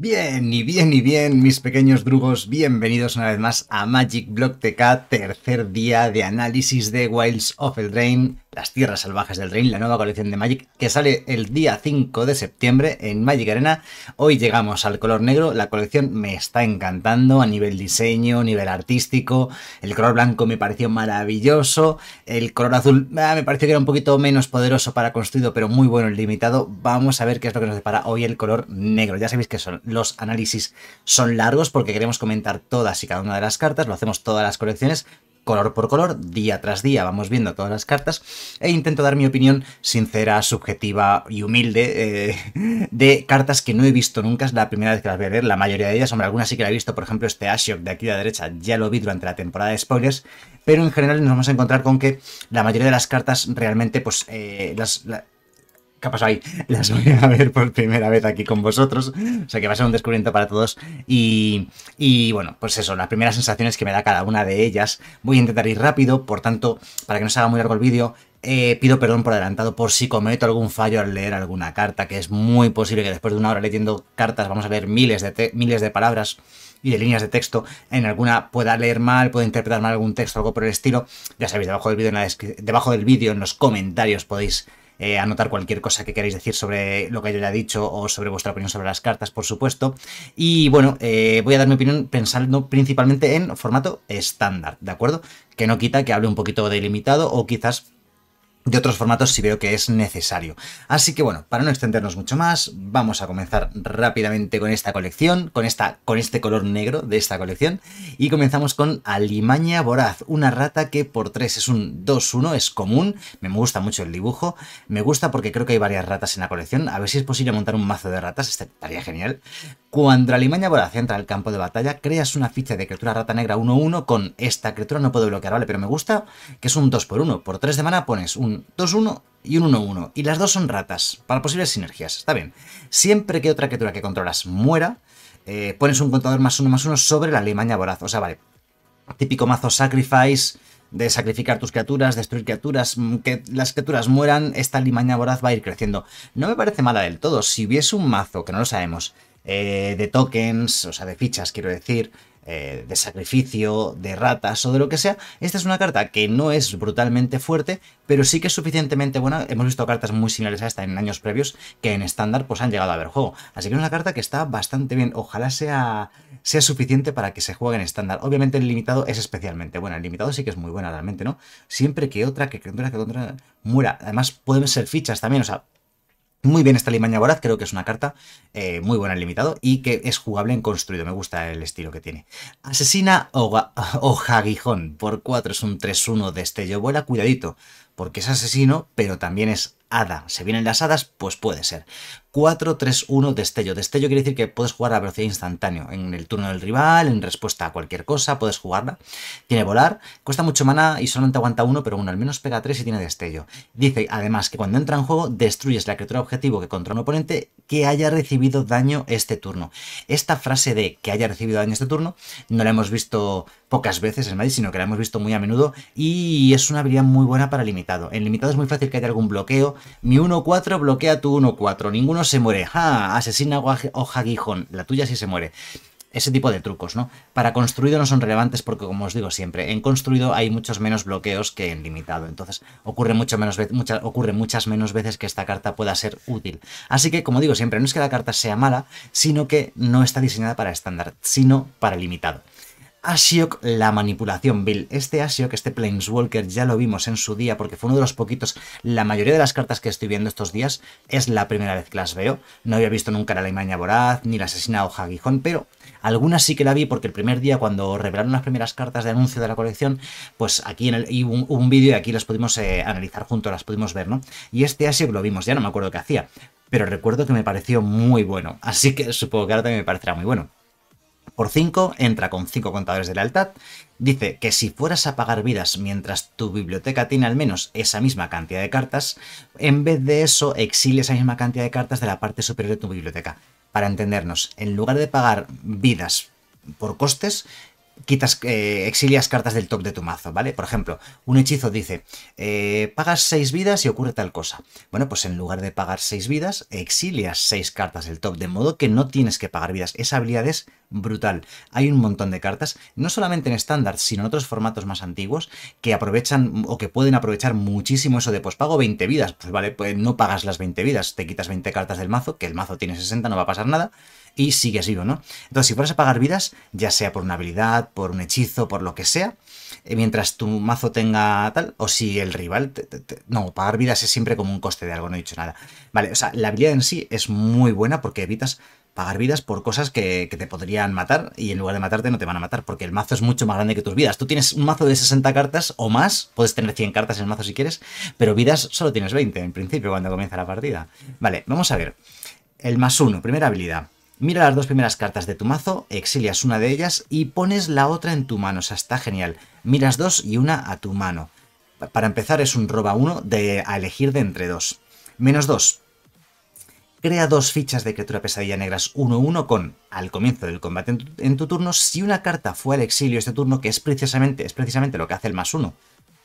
Bien, y bien, y bien, mis pequeños drugos, bienvenidos una vez más a Magic Block TK, tercer día de análisis de Wilds of Eldraine. Las Tierras Salvajes del reino, la nueva colección de Magic, que sale el día 5 de septiembre en Magic Arena. Hoy llegamos al color negro, la colección me está encantando a nivel diseño, nivel artístico, el color blanco me pareció maravilloso, el color azul ah, me pareció que era un poquito menos poderoso para construido, pero muy bueno el limitado. Vamos a ver qué es lo que nos depara hoy el color negro. Ya sabéis que son, los análisis son largos porque queremos comentar todas y cada una de las cartas, lo hacemos todas las colecciones, color por color, día tras día, vamos viendo todas las cartas e intento dar mi opinión sincera, subjetiva y humilde eh, de cartas que no he visto nunca, es la primera vez que las voy a leer, la mayoría de ellas, hombre, algunas sí que la he visto, por ejemplo, este Ashok de aquí a la derecha, ya lo vi durante la temporada de spoilers, pero en general nos vamos a encontrar con que la mayoría de las cartas realmente, pues, eh, las... ¿Qué ha pasado ahí? Las voy a ver por primera vez aquí con vosotros. O sea que va a ser un descubrimiento para todos. Y, y, bueno, pues eso, las primeras sensaciones que me da cada una de ellas. Voy a intentar ir rápido, por tanto, para que no se haga muy largo el vídeo, eh, pido perdón por adelantado por si cometo algún fallo al leer alguna carta, que es muy posible que después de una hora leyendo cartas vamos a ver miles de, miles de palabras y de líneas de texto, en alguna pueda leer mal, pueda interpretar mal algún texto, algo por el estilo, ya sabéis, debajo del vídeo, debajo del vídeo, en los comentarios podéis eh, anotar cualquier cosa que queráis decir sobre lo que yo ya dicho o sobre vuestra opinión sobre las cartas, por supuesto. Y bueno, eh, voy a dar mi opinión pensando principalmente en formato estándar, ¿de acuerdo? Que no quita que hable un poquito delimitado o quizás de otros formatos si veo que es necesario. Así que bueno, para no extendernos mucho más, vamos a comenzar rápidamente con esta colección, con, esta, con este color negro de esta colección, y comenzamos con Alimaña Voraz, una rata que por 3 es un 2-1, es común, me gusta mucho el dibujo, me gusta porque creo que hay varias ratas en la colección, a ver si es posible montar un mazo de ratas, este estaría genial. Cuando Alimaña Voraz entra al campo de batalla, creas una ficha de criatura rata negra 1-1 con esta criatura no puedo bloquear, ¿vale? Pero me gusta que es un 2x1, por 3 de mana pones un 2-1 y un 1-1. Y las dos son ratas, para posibles sinergias. Está bien. Siempre que otra criatura que controlas muera, eh, pones un contador más uno más uno sobre la limaña voraz. O sea, vale. Típico mazo sacrifice de sacrificar tus criaturas, destruir criaturas, mm, que las criaturas mueran, esta limaña voraz va a ir creciendo. No me parece mala del todo. Si hubiese un mazo, que no lo sabemos, eh, de tokens, o sea, de fichas, quiero decir, eh, de sacrificio, de ratas o de lo que sea, esta es una carta que no es brutalmente fuerte, pero sí que es suficientemente buena. Hemos visto cartas muy similares a esta en años previos que en estándar pues han llegado a ver juego. Así que es una carta que está bastante bien. Ojalá sea, sea suficiente para que se juegue en estándar. Obviamente el limitado es especialmente buena. El limitado sí que es muy buena realmente, ¿no? Siempre que otra, que otra, que contra muera. Además pueden ser fichas también, o sea, muy bien esta Limaña Voraz, creo que es una carta eh, muy buena en limitado y que es jugable en construido, me gusta el estilo que tiene. Asesina o jaguijón, por 4 es un 3-1 destello, vuela cuidadito, porque es asesino, pero también es hada. ¿Se vienen las hadas? Pues puede ser. 4-3-1 destello. Destello quiere decir que puedes jugar a velocidad instantáneo. En el turno del rival, en respuesta a cualquier cosa, puedes jugarla. Tiene volar, cuesta mucho mana y solamente aguanta uno, pero bueno, al menos pega 3 y tiene destello. Dice además que cuando entra en juego, destruyes la criatura objetivo que contra un oponente que haya recibido daño este turno. Esta frase de que haya recibido daño este turno no la hemos visto pocas veces en Magic, sino que la hemos visto muy a menudo y es una habilidad muy buena para limitado. En limitado es muy fácil que haya algún bloqueo mi 1-4 bloquea tu 1-4, ninguno se muere, ¡ja! Ah, asesina o jaguijón, la tuya sí se muere. Ese tipo de trucos, ¿no? Para construido no son relevantes porque, como os digo siempre, en construido hay muchos menos bloqueos que en limitado. Entonces, ocurre, ocurre muchas menos veces que esta carta pueda ser útil. Así que, como digo siempre, no es que la carta sea mala, sino que no está diseñada para estándar, sino para limitado. Ashiok la manipulación Bill, Este Ashiok, este Planeswalker, ya lo vimos en su día porque fue uno de los poquitos. La mayoría de las cartas que estoy viendo estos días es la primera vez que las veo. No había visto nunca la Alemania Voraz ni la Asesina Hoja pero algunas sí que la vi porque el primer día cuando revelaron las primeras cartas de anuncio de la colección, pues aquí en hubo un, vídeo y aquí las pudimos eh, analizar juntos, las pudimos ver, ¿no? Y este asio lo vimos, ya no me acuerdo qué hacía, pero recuerdo que me pareció muy bueno, así que supongo que ahora también me parecerá muy bueno por 5, entra con 5 contadores de lealtad. Dice que si fueras a pagar vidas mientras tu biblioteca tiene al menos esa misma cantidad de cartas, en vez de eso exiles esa misma cantidad de cartas de la parte superior de tu biblioteca. Para entendernos, en lugar de pagar vidas por costes, quitas, eh, exilias cartas del top de tu mazo, ¿vale? Por ejemplo, un hechizo dice, eh, pagas 6 vidas y ocurre tal cosa. Bueno, pues en lugar de pagar 6 vidas, exilias 6 cartas del top, de modo que no tienes que pagar vidas. Esa habilidad es brutal. Hay un montón de cartas, no solamente en estándar, sino en otros formatos más antiguos, que aprovechan o que pueden aprovechar muchísimo eso de, pues pago 20 vidas, pues vale, pues no pagas las 20 vidas, te quitas 20 cartas del mazo, que el mazo tiene 60, no va a pasar nada, y sigues vivo, ¿no? Entonces, si puedes a pagar vidas, ya sea por una habilidad, por un hechizo, por lo que sea, eh, mientras tu mazo tenga tal, o si el rival... no, pagar vidas es siempre como un coste de algo, no he dicho nada. Vale, o sea, la habilidad en sí es muy buena porque evitas pagar vidas por cosas que, que, te podrían matar y en lugar de matarte no te van a matar porque el mazo es mucho más grande que tus vidas. Tú tienes un mazo de 60 cartas o más, puedes tener 100 cartas en el mazo si quieres, pero vidas solo tienes 20 en principio cuando comienza la partida. Vale, vamos a ver. El más uno, primera habilidad. Mira las dos primeras cartas de tu mazo, exilias una de ellas y pones la otra en tu mano, o sea, está genial. Miras dos y una a tu mano. Para empezar es un roba uno de, a elegir de entre dos. Menos dos. Crea dos fichas de criatura pesadilla negras 1-1 con, al comienzo del combate en tu, turno, si una carta fue al exilio este turno, que es precisamente, es precisamente lo que hace el más uno.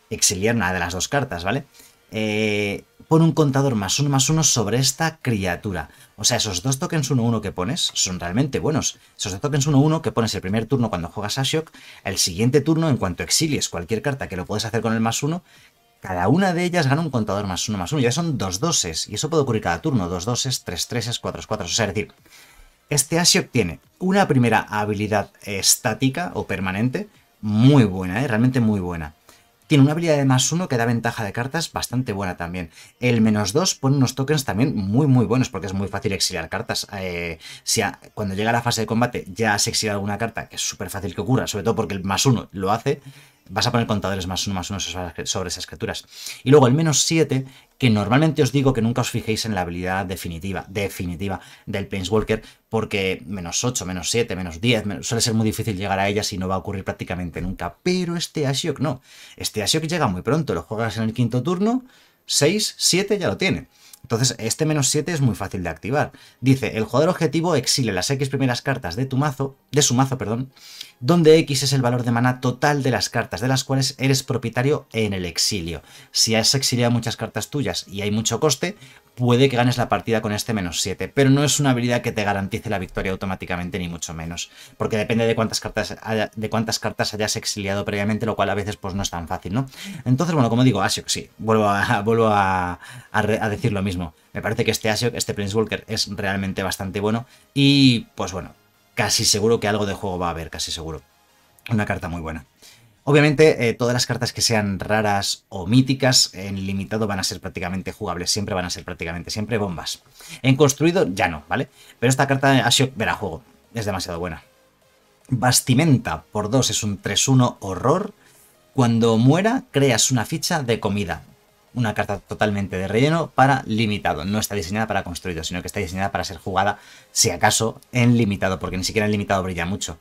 Exiliar una de las dos cartas, ¿vale? Eh, Pon un contador más uno más uno sobre esta criatura. O sea, esos dos tokens uno, uno que pones son realmente buenos. Esos dos tokens uno, 1 que pones el primer turno cuando juegas a el siguiente turno, en cuanto exilies cualquier carta que lo puedes hacer con el más uno, cada una de ellas gana un contador más uno más uno. Ya son dos doses, y eso puede ocurrir cada turno: dos doses, tres treses, cuatro cuatro. O sea, es decir, este Ashok tiene una primera habilidad estática o permanente muy buena, ¿eh? realmente muy buena. Tiene una habilidad de más uno que da ventaja de cartas bastante buena también. El menos dos pone unos tokens también muy muy buenos porque es muy fácil exiliar cartas. Eh, si cuando llega la fase de combate ya se exiliado alguna carta, que es súper fácil que ocurra, sobre todo porque el más uno lo hace, vas a poner contadores más uno más uno sobre esas criaturas. Y luego el menos 7, que normalmente os digo que nunca os fijéis en la habilidad definitiva, definitiva del Planeswalker, porque menos 8, menos 7, menos 10, suele ser muy difícil llegar a ella si no va a ocurrir prácticamente nunca. Pero este Ashiok no. Este Ashiok llega muy pronto, lo juegas en el quinto turno, 6, 7 ya lo tiene. Entonces, este menos 7 es muy fácil de activar. Dice, el jugador objetivo exile las X primeras cartas de tu mazo, de su mazo, perdón, donde X es el valor de mana total de las cartas de las cuales eres propietario en el exilio. Si has exiliado muchas cartas tuyas y hay mucho coste, puede que ganes la partida con este menos 7, pero no es una habilidad que te garantice la victoria automáticamente, ni mucho menos, porque depende de cuántas cartas, de cuántas cartas hayas exiliado previamente, lo cual a veces pues, no es tan fácil, ¿no? Entonces, bueno, como digo, Ashok, sí, vuelvo a, decir lo mismo. Me parece que este Ashok, este Prince Walker, es realmente bastante bueno y, pues bueno, casi seguro que algo de juego va a haber, casi seguro. Una carta muy buena. Obviamente, eh, todas las cartas que sean raras o míticas en limitado van a ser prácticamente jugables, siempre van a ser prácticamente siempre bombas. En construido ya no, ¿vale? Pero esta carta Ashok, verá juego, es demasiado buena. Bastimenta por 2 es un 3-1 horror. Cuando muera, creas una ficha de comida una carta totalmente de relleno para limitado. No está diseñada para construido, sino que está diseñada para ser jugada, si acaso, en limitado, porque ni siquiera en limitado brilla mucho.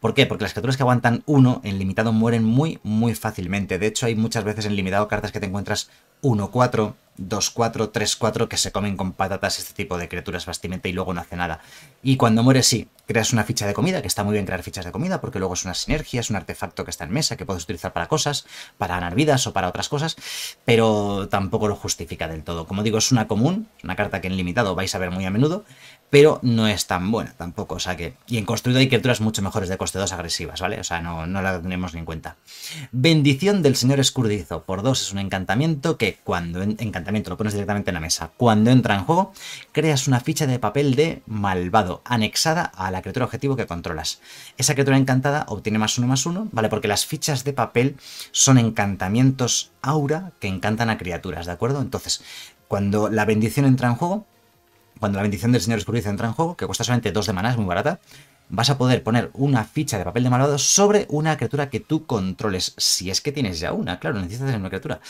¿Por qué? Porque las criaturas que aguantan uno en limitado mueren muy, muy fácilmente. De hecho, hay muchas veces en limitado cartas que te encuentras 1-4, 2-4, 3-4 que se comen con patatas este tipo de criaturas bastimente y luego no hace nada. Y cuando mueres, sí, creas una ficha de comida, que está muy bien crear fichas de comida porque luego es una sinergia, es un artefacto que está en mesa, que puedes utilizar para cosas, para ganar vidas o para otras cosas, pero tampoco lo justifica del todo. Como digo, es una común, una carta que en limitado vais a ver muy a menudo, pero no es tan buena tampoco, o sea que... Y en construido hay criaturas mucho mejores de coste 2 agresivas, ¿vale? O sea, no, no la tenemos ni en cuenta. Bendición del señor escurdizo, por 2 es un encantamiento que cuando en, lo pones directamente en la mesa. Cuando entra en juego, creas una ficha de papel de malvado, anexada a la criatura objetivo que controlas. Esa criatura encantada obtiene más uno más uno, ¿vale? Porque las fichas de papel son encantamientos aura que encantan a criaturas, ¿de acuerdo? Entonces, cuando la bendición entra en juego, cuando la bendición del señor Escurridiza entra en juego, que cuesta solamente dos de maná, es muy barata, vas a poder poner una ficha de papel de malvado sobre una criatura que tú controles, si es que tienes ya una, claro, necesitas tener una criatura.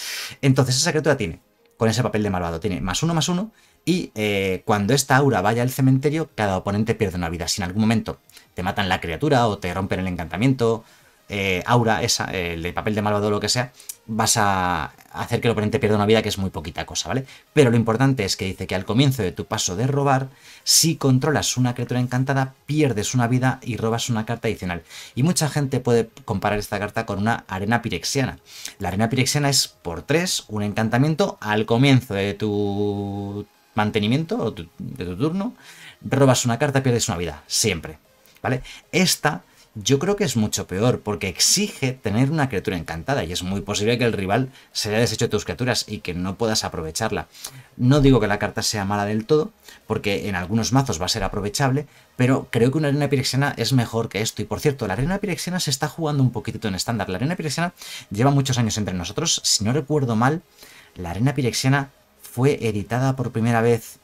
Entonces esa criatura tiene con ese papel de malvado. Tiene más uno, más uno. Y eh, cuando esta aura vaya al cementerio, cada oponente pierde una vida. Si en algún momento te matan la criatura o te rompen el encantamiento, eh, aura, esa, el de papel de malvado o lo que sea, vas a hacer que el oponente pierda una vida, que es muy poquita cosa, ¿vale? Pero lo importante es que dice que al comienzo de tu paso de robar, si controlas una criatura encantada, pierdes una vida y robas una carta adicional. Y mucha gente puede comparar esta carta con una arena pirexiana. La arena pirexiana es por 3, un encantamiento al comienzo de tu mantenimiento o de tu turno, robas una carta, pierdes una vida, siempre, ¿vale? Esta yo creo que es mucho peor, porque exige tener una criatura encantada y es muy posible que el rival se haya deshecho de tus criaturas y que no puedas aprovecharla. No digo que la carta sea mala del todo, porque en algunos mazos va a ser aprovechable, pero creo que una arena pirexiana es mejor que esto. Y por cierto, la arena pirexiana se está jugando un poquitito en estándar. La arena pirexiana lleva muchos años entre nosotros. Si no recuerdo mal, la arena pirexiana fue editada por primera vez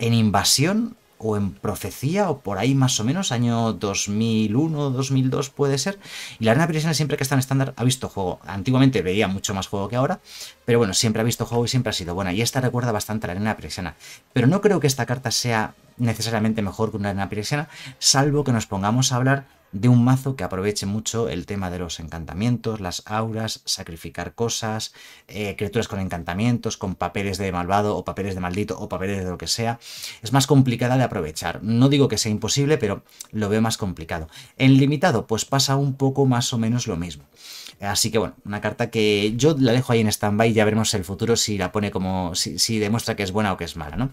en Invasión o en Profecía, o por ahí más o menos, año 2001, 2002 puede ser. Y la arena piresiana siempre que está en estándar ha visto juego. Antiguamente veía mucho más juego que ahora, pero bueno, siempre ha visto juego y siempre ha sido buena. Y esta recuerda bastante a la arena piresiana. Pero no creo que esta carta sea necesariamente mejor que una arena piresiana, salvo que nos pongamos a hablar de un mazo que aproveche mucho el tema de los encantamientos, las auras, sacrificar cosas, eh, criaturas con encantamientos, con papeles de malvado o papeles de maldito o papeles de lo que sea. Es más complicada de aprovechar. No digo que sea imposible, pero lo veo más complicado. En limitado, pues pasa un poco más o menos lo mismo. Así que bueno, una carta que yo la dejo ahí en stand-by, ya veremos el futuro si la pone como. Si, demuestra que es buena o que es mala, ¿no?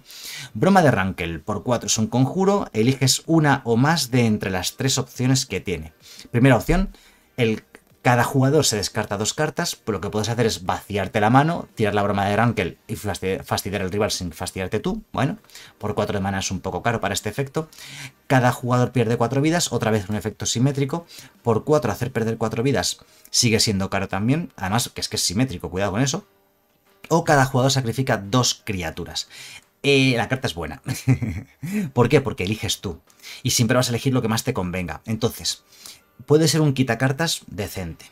Broma de Rankel, por 4 es un conjuro, eliges una o más de entre las tres opciones que tiene. Primera opción, el, cada jugador se descarta dos cartas, pero pues lo que puedes hacer es vaciarte la mano, tirar la broma de Rankel y fastidiar al rival sin fastidiarte tú. Bueno, por cuatro de mana es un poco caro para este efecto. Cada jugador pierde cuatro vidas, otra vez un efecto simétrico. Por cuatro hacer perder cuatro vidas sigue siendo caro también, además que es que es simétrico, cuidado con eso. O cada jugador sacrifica dos criaturas. Eh, la carta es buena. ¿Por qué? Porque eliges tú. Y siempre vas a elegir lo que más te convenga. Entonces, puede ser un quitacartas decente.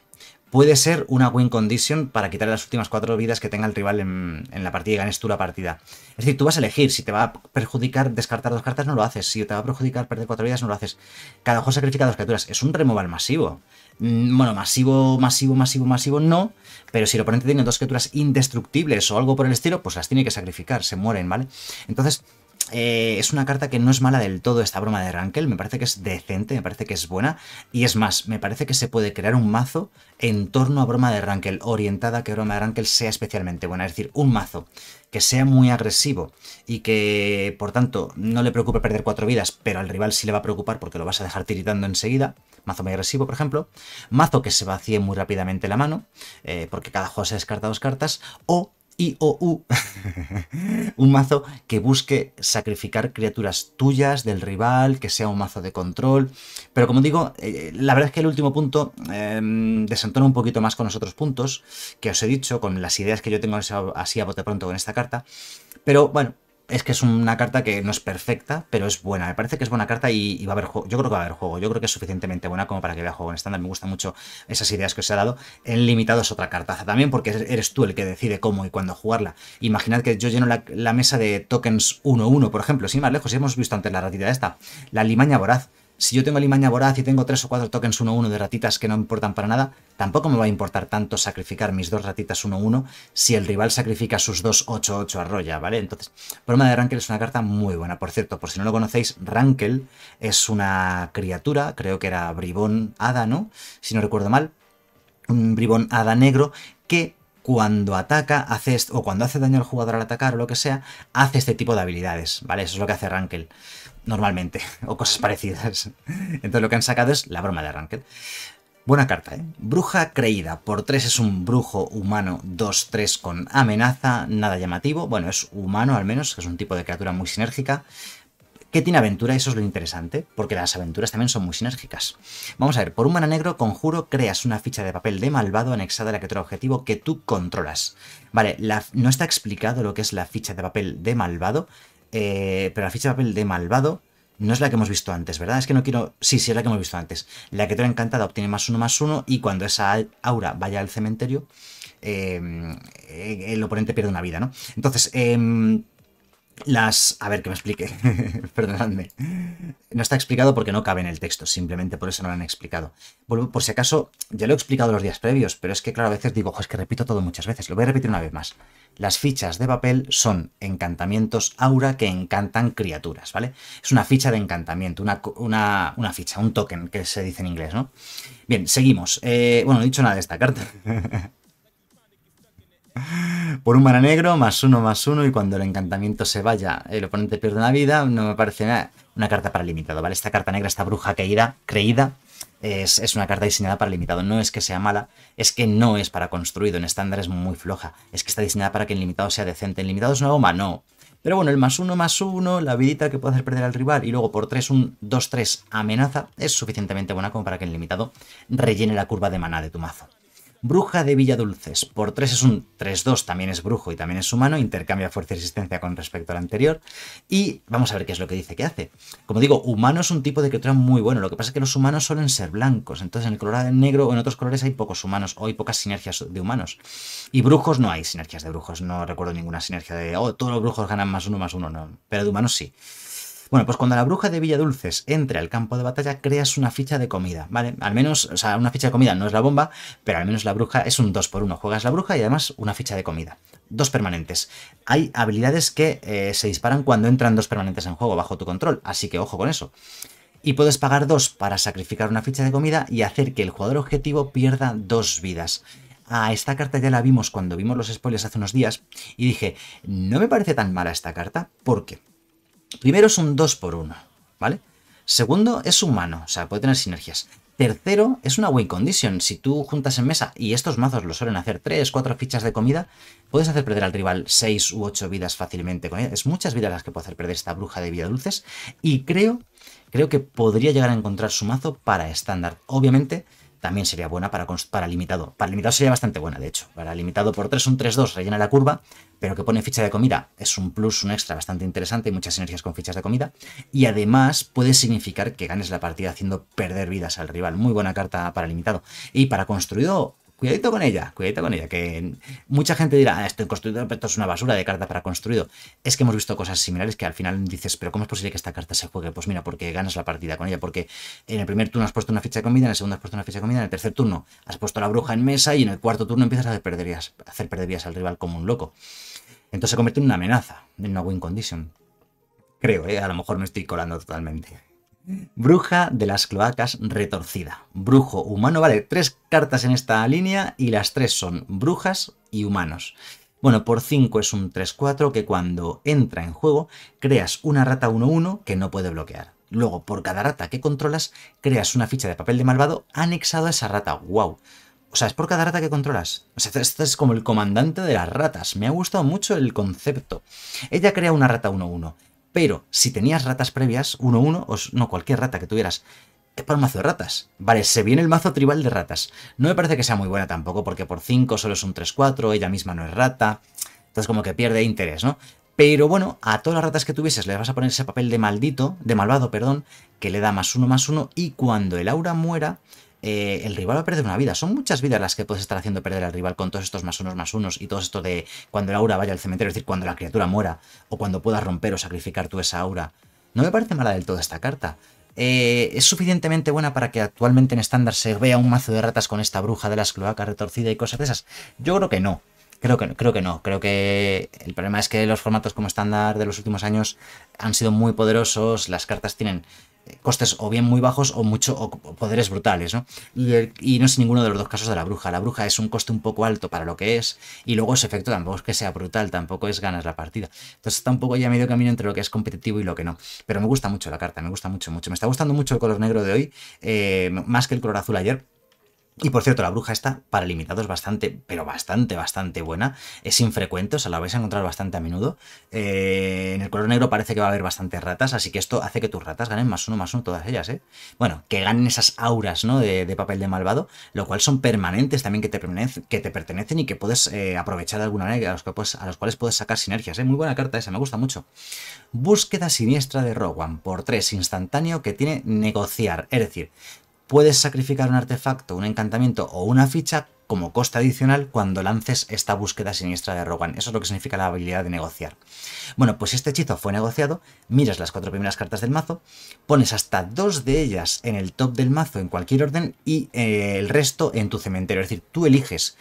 Puede ser una win condition para quitar las últimas cuatro vidas que tenga el rival en, la partida y ganes tú la partida. Es decir, tú vas a elegir. Si te va a perjudicar descartar dos cartas, no lo haces. Si te va a perjudicar perder cuatro vidas, no lo haces. Cada juego sacrifica dos criaturas. Es un removal masivo. Mm, bueno, masivo, masivo, masivo, masivo, no pero si el oponente tiene dos criaturas indestructibles o algo por el estilo, pues las tiene que sacrificar, se mueren, ¿vale? Entonces, eh, es una carta que no es mala del todo esta broma de Rankel, me parece que es decente, me parece que es buena, y es más, me parece que se puede crear un mazo en torno a broma de Rankel, orientada a que broma de Rankel sea especialmente buena, es decir, un mazo que sea muy agresivo y que, por tanto, no le preocupe perder cuatro vidas, pero al rival sí le va a preocupar porque lo vas a dejar tiritando enseguida, mazo muy agresivo, por ejemplo, mazo que se vacíe muy rápidamente la mano, eh, porque cada juego se descarta dos cartas, o IOU, un mazo que busque sacrificar criaturas tuyas del rival, que sea un mazo de control. Pero como digo, eh, la verdad es que el último punto eh, desentona un poquito más con los otros puntos que os he dicho, con las ideas que yo tengo así a bote pronto con esta carta. Pero bueno, es que es una carta que no es perfecta, pero es buena. Me parece que es buena carta y, va a haber juego. Yo creo que va a haber juego. Yo creo que es suficientemente buena como para que vea juego en estándar. Me gustan mucho esas ideas que os he dado. En limitado es otra cartaza también, porque eres tú el que decide cómo y cuándo jugarla. Imaginad que yo lleno la, mesa de tokens 1-1, por ejemplo, sin más lejos. Hemos visto antes la ratita esta, la limaña voraz si yo tengo Limaña Voraz y tengo tres o cuatro tokens 1-1 de ratitas que no importan para nada, tampoco me va a importar tanto sacrificar mis dos ratitas 1-1 si el rival sacrifica sus dos 8-8 arroya, ¿vale? Entonces, Broma de Rankel es una carta muy buena. Por cierto, por si no lo conocéis, Rankel es una criatura, creo que era bribón hada, ¿no? Si no recuerdo mal. Un bribón hada negro que cuando ataca hace o cuando hace daño al jugador al atacar o lo que sea, hace este tipo de habilidades, ¿vale? Eso es lo que hace Rankel normalmente, o cosas parecidas. Entonces lo que han sacado es la broma de Ranked. Buena carta, ¿eh? Bruja creída. Por 3 es un brujo humano 2-3 con amenaza, nada llamativo. Bueno, es humano al menos, es un tipo de criatura muy sinérgica. ¿qué tiene aventura, eso es lo interesante, porque las aventuras también son muy sinérgicas. Vamos a ver, por un mana negro, conjuro, creas una ficha de papel de malvado anexada a la criatura objetivo que tú controlas. Vale, no está explicado lo que es la ficha de papel de malvado, eh, pero la ficha de papel de malvado no es la que hemos visto antes, ¿verdad? Es que no quiero... Sí, sí, es la que hemos visto antes. La que criatura encantada obtiene más uno, más uno, y cuando esa aura vaya al cementerio, eh, eh, el oponente pierde una vida, ¿no? Entonces, eh, las... A ver, que me explique. Perdonadme. No está explicado porque no cabe en el texto, simplemente por eso no lo han explicado. Por, si acaso, ya lo he explicado los días previos, pero es que, claro, a veces digo, Ojo, es que repito todo muchas veces. Lo voy a repetir una vez más. Las fichas de papel son encantamientos aura que encantan criaturas, ¿vale? Es una ficha de encantamiento, una, ficha, un token, que se dice en inglés, ¿no? Bien, seguimos. Eh, bueno, no he dicho nada de esta carta. Por un mana negro, más uno, más uno, y cuando el encantamiento se vaya, el oponente pierde una vida, no me parece nada. una carta para limitado, ¿vale? Esta carta negra, esta bruja caída, creída es, una carta diseñada para limitado. No es que sea mala, es que no es para construido. En estándar es muy floja. Es que está diseñada para que el limitado sea decente. ¿El limitado es una goma, No. Pero bueno, el más uno, más uno, la vida que puede hacer perder al rival y luego por tres, un dos, tres, amenaza es suficientemente buena como para que el limitado rellene la curva de maná de tu mazo. Bruja de Villadulces. Por 3 es un 3-2, también es brujo y también es humano. Intercambia fuerza y resistencia con respecto al anterior. Y vamos a ver qué es lo que dice que hace. Como digo, humano es un tipo de criatura muy bueno. Lo que pasa es que los humanos suelen ser blancos. Entonces en el color negro o en otros colores hay pocos humanos o hay pocas sinergias de humanos. Y brujos no hay sinergias de brujos. No recuerdo ninguna sinergia de, oh, todos los brujos ganan más uno, más uno. No. Pero de humanos sí. Bueno, pues cuando la bruja de Villadulces entra al campo de batalla, creas una ficha de comida, ¿vale? Al menos, o sea, una ficha de comida no es la bomba, pero al menos la bruja es un 2 por 1 Juegas la bruja y además una ficha de comida. Dos permanentes. Hay habilidades que eh, se disparan cuando entran dos permanentes en juego bajo tu control, así que ojo con eso y puedes pagar dos para sacrificar una ficha de comida y hacer que el jugador objetivo pierda dos vidas. A esta carta ya la vimos cuando vimos los spoilers hace unos días y dije, no me parece tan mala esta carta, ¿por qué? Primero es un 2 por 1, ¿vale? Segundo es humano, o sea, puede tener sinergias. Tercero es una win condition. Si tú juntas en mesa, y estos mazos lo suelen hacer 3, 4 fichas de comida, puedes hacer perder al rival 6 u 8 vidas fácilmente con Es muchas vidas las que puede hacer perder esta bruja de vida dulces. Y creo, creo que podría llegar a encontrar su mazo para estándar. Obviamente, también sería buena para, para limitado. Para limitado sería bastante buena, de hecho. Para limitado por 3, un 3-2 rellena la curva pero que pone ficha de comida es un plus, un extra bastante interesante y muchas energías con fichas de comida. Y además puede significar que ganes la partida haciendo perder vidas al rival. Muy buena carta para limitado. Y para construido, cuidadito con ella, cuidadito con ella, que mucha gente dirá, ah, esto en construido, esto es una basura de carta para construido. Es que hemos visto cosas similares que al final dices, pero ¿cómo es posible que esta carta se juegue? Pues mira, porque ganas la partida con ella, porque en el primer turno has puesto una ficha de comida, en el segundo has puesto una ficha de comida, en el tercer turno has puesto la bruja en mesa y en el cuarto turno empiezas a hacer perder vidas hacer al rival como un loco. Entonces se convierte en una amenaza, en una win condition. Creo, ¿eh? a lo mejor me estoy colando totalmente. Bruja de las cloacas retorcida. Brujo humano, vale, tres cartas en esta línea y las tres son brujas y humanos. Bueno, por 5 es un 3-4 que cuando entra en juego creas una rata 1-1 que no puede bloquear. Luego, por cada rata que controlas, creas una ficha de papel de malvado anexado a esa rata. ¡Wow! O sea, es por cada rata que controlas. O sea, este es como el comandante de las ratas. Me ha gustado mucho el concepto. Ella crea una rata 1-1. Pero si tenías ratas previas, 1-1, no, cualquier rata que tuvieras, es para un mazo de ratas. Vale, se viene el mazo tribal de ratas. No me parece que sea muy buena tampoco, porque por 5 solo es un 3-4, ella misma no es rata. Entonces como que pierde interés, ¿no? Pero bueno, a todas las ratas que tuvieses le vas a poner ese papel de maldito, de malvado, perdón, que le da más uno más uno, y cuando el aura muera, eh, el rival va a perder una vida. Son muchas vidas las que puedes estar haciendo perder al rival con todos estos más unos más unos y todo esto de cuando la aura vaya al cementerio, es decir, cuando la criatura muera o cuando puedas romper o sacrificar tú esa aura. No me parece mala del todo esta carta. Eh, es suficientemente buena para que actualmente en estándar se vea un mazo de ratas con esta bruja de las cloacas retorcida y cosas de esas. Yo creo que no. Creo que, creo que no, creo que el problema es que los formatos como estándar de los últimos años han sido muy poderosos, las cartas tienen costes o bien muy bajos o mucho poderes brutales, ¿no? Y, no es ninguno de los dos casos de la bruja. La bruja es un coste un poco alto para lo que es y luego ese efecto tampoco es que sea brutal, tampoco es ganas la partida. Entonces está un poco ya medio camino entre lo que es competitivo y lo que no. Pero me gusta mucho la carta, me gusta mucho, mucho. Me está gustando mucho el color negro de hoy, eh, más que el color azul ayer. Y por cierto, la bruja está para limitados bastante, pero bastante, bastante buena. Es infrecuente, o sea, la vais a encontrar bastante a menudo. Eh, en el color negro parece que va a haber bastantes ratas, así que esto hace que tus ratas ganen más uno, más uno todas ellas, ¿eh? Bueno, que ganen esas auras, ¿no? De, papel de malvado, lo cual son permanentes también que te, que te pertenecen y que puedes eh, aprovechar de alguna manera, a los, a los cuales puedes sacar sinergias, ¿eh? Muy buena carta esa, me gusta mucho. Búsqueda siniestra de Rowan por 3, instantáneo, que tiene negociar. Es decir, puedes sacrificar un artefacto, un encantamiento o una ficha como coste adicional cuando lances esta búsqueda siniestra de Rogan. Eso es lo que significa la habilidad de negociar. Bueno, pues este hechizo fue negociado, miras las cuatro primeras cartas del mazo, pones hasta dos de ellas en el top del mazo en cualquier orden y eh, el resto en tu cementerio. Es decir, tú eliges,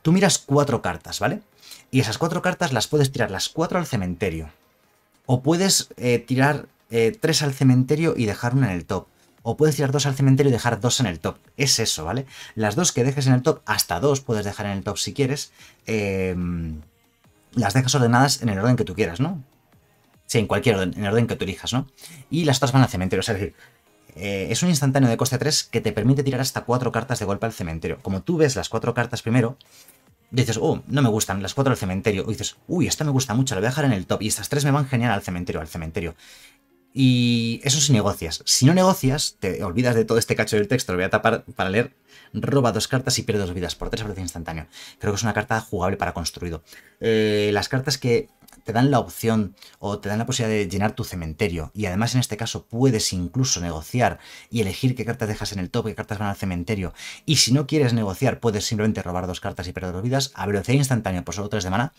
tú miras cuatro cartas, ¿vale? Y esas cuatro cartas las puedes tirar las cuatro al cementerio. O puedes eh, tirar eh, tres al cementerio y dejar una en el top o puedes tirar dos al cementerio y dejar dos en el top. Es eso, ¿vale? Las dos que dejes en el top, hasta dos puedes dejar en el top si quieres, eh, las dejas ordenadas en el orden que tú quieras, ¿no? Sí, en cualquier orden, en el orden que tú elijas, ¿no? Y las dos van al cementerio, es decir, eh, es un instantáneo de coste 3 que te permite tirar hasta cuatro cartas de golpe al cementerio. Como tú ves las cuatro cartas primero, dices, oh, no me gustan, las cuatro al cementerio. O dices, uy, esta me gusta mucho, la voy a dejar en el top. Y estas tres me van genial al cementerio, al cementerio. Y eso si negocias. Si no negocias, te olvidas de todo este cacho del texto, lo voy a tapar para leer. Roba dos cartas y pierde dos vidas por tres velocidad instantáneo. Creo que es una carta jugable para construido. Eh, las cartas que te dan la opción o te dan la posibilidad de llenar tu cementerio. Y además en este caso puedes incluso negociar y elegir qué cartas dejas en el top, qué cartas van al cementerio. Y si no quieres negociar, puedes simplemente robar dos cartas y perder dos vidas a velocidad instantánea por solo tres de mana.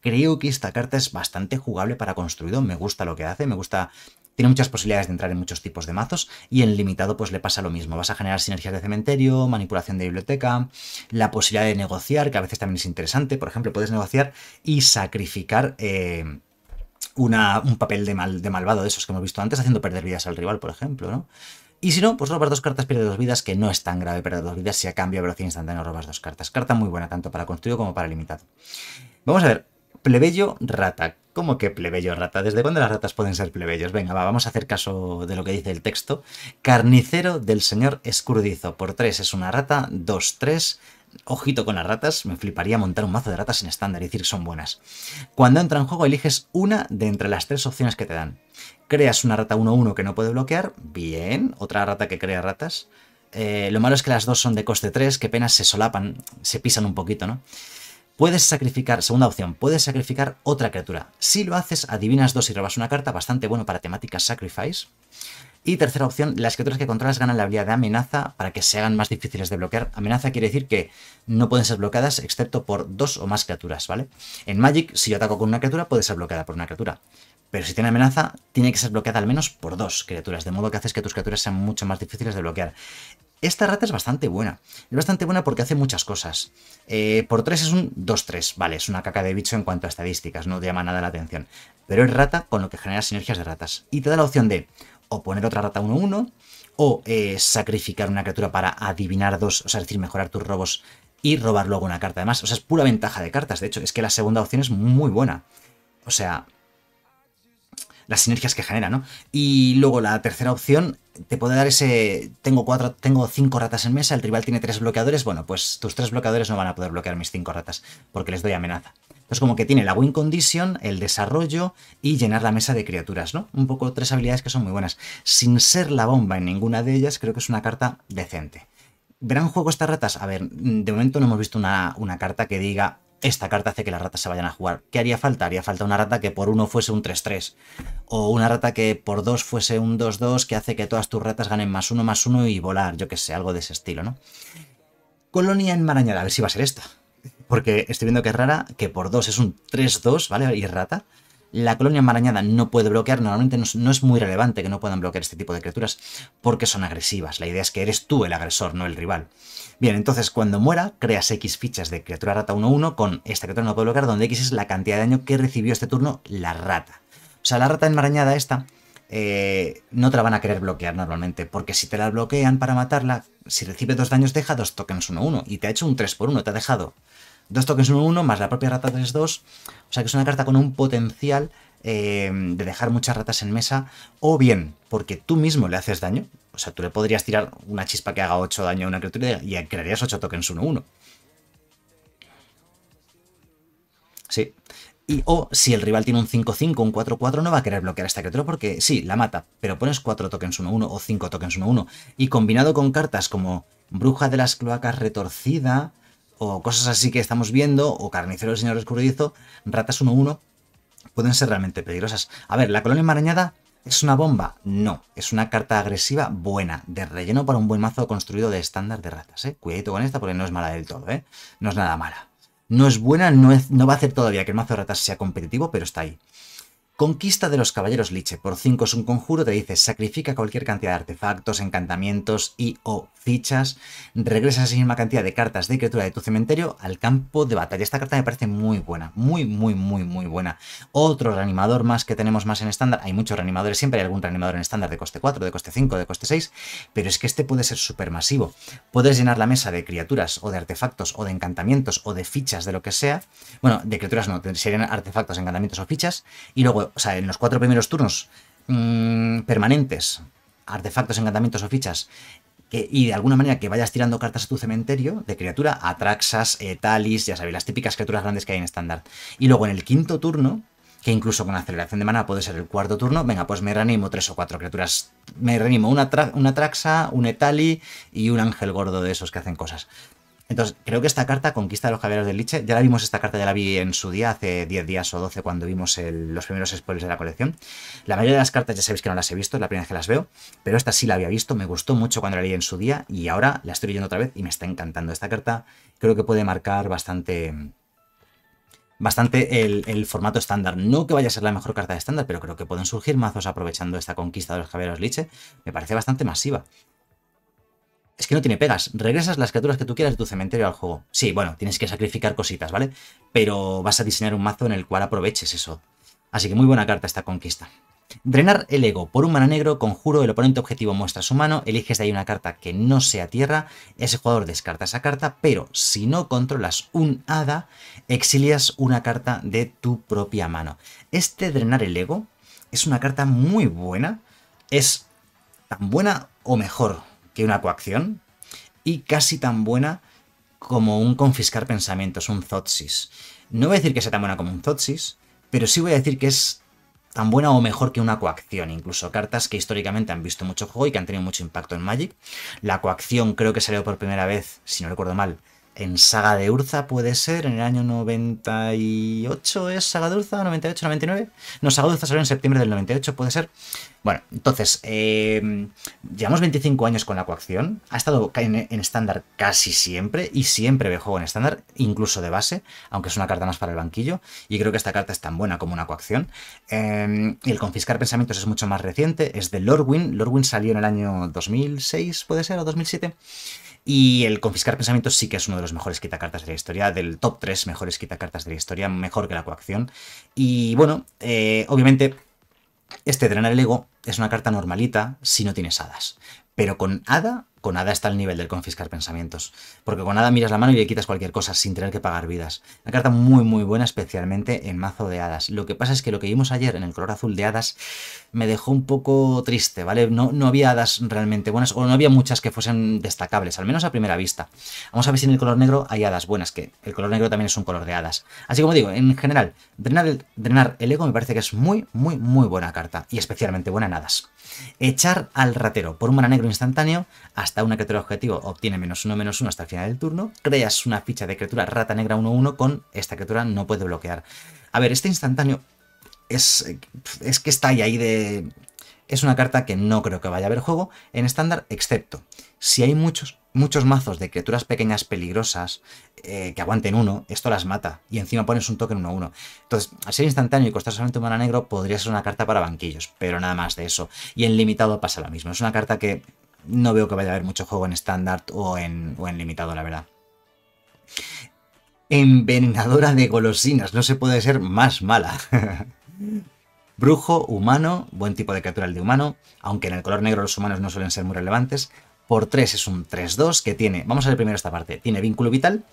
Creo que esta carta es bastante jugable para construido. Me gusta lo que hace, me gusta tiene muchas posibilidades de entrar en muchos tipos de mazos y en limitado pues le pasa lo mismo. Vas a generar sinergias de cementerio, manipulación de biblioteca, la posibilidad de negociar, que a veces también es interesante. Por ejemplo, puedes negociar y sacrificar... Eh, un papel de, mal, de malvado de esos que hemos visto antes, haciendo perder vidas al rival, por ejemplo, ¿no? Y si no, pues robas dos cartas, pierdes dos vidas, que no es tan grave perder dos vidas si a cambio a velocidad instantánea robas dos cartas. Carta muy buena, tanto para construido como para limitado. Vamos a ver, plebeyo rata. ¿Cómo que plebeyo rata? ¿Desde cuándo las ratas pueden ser plebeyos? Venga, vamos a hacer caso de lo que dice el texto. Carnicero del señor escurdizo. Por 3 es una rata, 2, 3. Ojito con las ratas, me fliparía montar un mazo de ratas en estándar y decir que son buenas. Cuando entra en juego eliges una de entre las tres opciones que te dan. Creas una rata 1-1 que no puede bloquear, bien, otra rata que crea ratas. Eh, lo malo es que las dos son de coste 3, que apenas se solapan, se pisan un poquito, ¿no? Puedes sacrificar, segunda opción, puedes sacrificar otra criatura. Si lo haces, adivinas dos y robas una carta, bastante bueno para temática Sacrifice. Y tercera opción, las criaturas que controlas ganan la habilidad de amenaza para que se hagan más difíciles de bloquear. Amenaza quiere decir que no pueden ser bloqueadas excepto por dos o más criaturas, ¿vale? En Magic, si yo ataco con una criatura, puede ser bloqueada por una criatura. Pero si tiene amenaza, tiene que ser bloqueada al menos por dos criaturas, de modo que haces que tus criaturas sean mucho más difíciles de bloquear. Esta rata es bastante buena. Es bastante buena porque hace muchas cosas. Eh, por tres es un 2-3, vale, es una caca de bicho en cuanto a estadísticas, no llama nada la atención. Pero es rata con lo que genera sinergias de ratas. Y te da la opción de o poner otra rata 1-1, o eh, sacrificar una criatura para adivinar dos, o sea, es decir, mejorar tus robos y robar luego una carta además. O sea, es pura ventaja de cartas, de hecho, es que la segunda opción es muy buena. O sea, las sinergias que genera, ¿no? Y luego la tercera opción te puede dar ese, tengo cuatro, tengo cinco ratas en mesa, el rival tiene tres bloqueadores, bueno, pues tus tres bloqueadores no van a poder bloquear mis cinco ratas porque les doy amenaza. Entonces como que tiene la win condition, el desarrollo y llenar la mesa de criaturas, ¿no? Un poco tres habilidades que son muy buenas. Sin ser la bomba en ninguna de ellas, creo que es una carta decente. ¿Verán juego estas ratas? A ver, de momento no hemos visto una, una carta que diga esta carta hace que las ratas se vayan a jugar. ¿Qué haría falta? Haría falta una rata que por uno fuese un 3-3. O una rata que por dos fuese un 2-2 que hace que todas tus ratas ganen más uno, más uno y volar. Yo que sé, algo de ese estilo, ¿no? Colonia enmarañada. A ver si va a ser esta. Porque estoy viendo que es rara, que por dos es un 3-2, ¿vale? Y rata. La colonia enmarañada no puede bloquear, normalmente no es muy relevante que no puedan bloquear este tipo de criaturas porque son agresivas. La idea es que eres tú el agresor, no el rival. Bien, entonces cuando muera, creas X fichas de criatura rata 1-1 con esta criatura no puede bloquear, donde X es la cantidad de daño que recibió este turno la rata. O sea, la rata enmarañada esta eh, no te la van a querer bloquear normalmente, porque si te la bloquean para matarla, si recibe dos daños deja dos tokens 1-1 y te ha hecho un 3 por 1 te ha dejado dos tokens 1-1 más la propia rata 3-2, o sea que es una carta con un potencial eh, de dejar muchas ratas en mesa, o bien porque tú mismo le haces daño, o sea, tú le podrías tirar una chispa que haga 8 daño a una criatura y crearías 8 tokens 1-1. Sí. Y o si el rival tiene un 5-5, un 4-4, no va a querer bloquear a esta criatura porque sí, la mata, pero pones 4 tokens 1-1 o 5 tokens 1-1. Y combinado con cartas como Bruja de las Cloacas Retorcida o cosas así que estamos viendo, o Carnicero del Señor Escurridizo, Ratas 1-1, pueden ser realmente peligrosas. A ver, la colonia enmarañada ¿Es una bomba? No. Es una carta agresiva buena, de relleno para un buen mazo construido de estándar de ratas, ¿eh? Cuidadito con esta porque no es mala del todo, ¿eh? No es nada mala. No es buena, no, es, no va a hacer todavía que el mazo de ratas sea competitivo, pero está ahí. Conquista de los Caballeros Liche. Por 5 es un conjuro, te dice sacrifica cualquier cantidad de artefactos, encantamientos y o fichas. Regresa esa misma cantidad de cartas de criatura de tu cementerio al campo de batalla. Esta carta me parece muy buena, muy, muy, muy, muy buena. Otro reanimador más que tenemos más en estándar. Hay muchos reanimadores, siempre hay algún reanimador en estándar de coste 4, de coste 5, de coste 6, pero es que este puede ser súper masivo. Puedes llenar la mesa de criaturas o de artefactos o de encantamientos o de fichas de lo que sea. Bueno, de criaturas no, serían artefactos, encantamientos o fichas. Y luego o sea, en los cuatro primeros turnos mm, permanentes, artefactos, encantamientos o fichas, y de alguna manera que vayas tirando cartas a tu cementerio de criatura, Atraxas, etalis, ya sabéis, las típicas criaturas grandes que hay en estándar. Y luego en el quinto turno, que incluso con aceleración de mana puede ser el cuarto turno, venga, pues me reanimo tres o cuatro criaturas. Me reanimo una, atraxa, una Traxa, un Etali y un Ángel Gordo de esos que hacen cosas. Entonces, creo que esta carta, Conquista de los Caballeros del Liche, ya la vimos esta carta, ya la vi en su día, hace 10 días o 12, cuando vimos los primeros spoilers de la colección. La mayoría de las cartas ya sabéis que no las he visto, es la primera vez que las veo, pero esta sí la había visto, me gustó mucho cuando la leí en su día y ahora la estoy leyendo otra vez y me está encantando. Esta carta creo que puede marcar bastante, bastante el, formato estándar. No que vaya a ser la mejor carta de estándar, pero creo que pueden surgir mazos aprovechando esta conquista de los caballeros Liche. Me parece bastante masiva. Es que no tiene pegas. Regresas las criaturas que tú quieras de tu cementerio al juego. Sí, bueno, tienes que sacrificar cositas, ¿vale? Pero vas a diseñar un mazo en el cual aproveches eso. Así que muy buena carta esta conquista. Drenar el ego. Por un mana negro, conjuro, el oponente objetivo muestra su mano, eliges de ahí una carta que no sea tierra, ese jugador descarta esa carta, pero si no controlas un hada, exilias una carta de tu propia mano. Este drenar el ego es una carta muy buena, es tan buena o mejor que una coacción y casi tan buena como un confiscar pensamientos, un zotsis. No voy a decir que sea tan buena como un zotsis, pero sí voy a decir que es tan buena o mejor que una coacción, incluso cartas que históricamente han visto mucho juego y que han tenido mucho impacto en Magic. La coacción creo que salió por primera vez, si no recuerdo mal, en Saga de Urza puede ser, en el año 98 es Saga de Urza, 98, 99. No, Saga de Urza salió en septiembre del 98, puede ser. Bueno, entonces, eh, llevamos 25 años con la coacción, ha estado en estándar casi siempre y siempre ve juego en estándar, incluso de base, aunque es una carta más para el banquillo, y creo que esta carta es tan buena como una coacción. Em, y el confiscar pensamientos es mucho más reciente, es de Lorwyn, Lorwyn salió en el año 2006, puede ser, o 2007. Y el confiscar pensamientos sí que es uno de los mejores quitacartas de la historia, del top 3 mejores quitacartas de la historia, mejor que la coacción. Y bueno, eh, obviamente, este drenar el ego es una carta normalita si no tienes hadas. Pero con hada con nada está el nivel del confiscar pensamientos, porque con nada miras la mano y le quitas cualquier cosa sin tener que pagar vidas. Una carta muy muy buena, especialmente en mazo de hadas. Lo que pasa es que lo que vimos ayer en el color azul de hadas me dejó un poco triste, ¿vale? No, no había hadas realmente buenas, o no había muchas que fuesen destacables, al menos a primera vista. Vamos a ver si en el color negro hay hadas buenas, que el color negro también es un color de hadas. Así como digo, en general, drenar drenar el ego me parece que es muy, muy, muy buena carta, y especialmente buena en hadas. Echar al ratero por un mana negro instantáneo hasta una criatura objetivo obtiene menos uno, menos uno hasta el final del turno. Creas una ficha de criatura rata negra 1-1 con esta criatura no puede bloquear. A ver, este instantáneo es, eh, es que está ahí, ahí de... Es una carta que no creo que vaya a haber juego en estándar, excepto si hay muchos muchos mazos de criaturas pequeñas peligrosas eh, que aguanten uno, esto las mata. Y encima pones un token 1-1. Entonces, al ser instantáneo y costar solamente un mana negro, podría ser una carta para banquillos, pero nada más de eso. Y en limitado pasa lo mismo. Es una carta que no veo que vaya a haber mucho juego en estándar o en, o en limitado, la verdad. Envenenadora de golosinas, no se puede ser más mala. Brujo, humano, buen tipo de criatura el de humano, aunque en el color negro los humanos no suelen ser muy relevantes por 3 es un 3-2 que tiene, vamos a ver primero esta parte, tiene vínculo vital,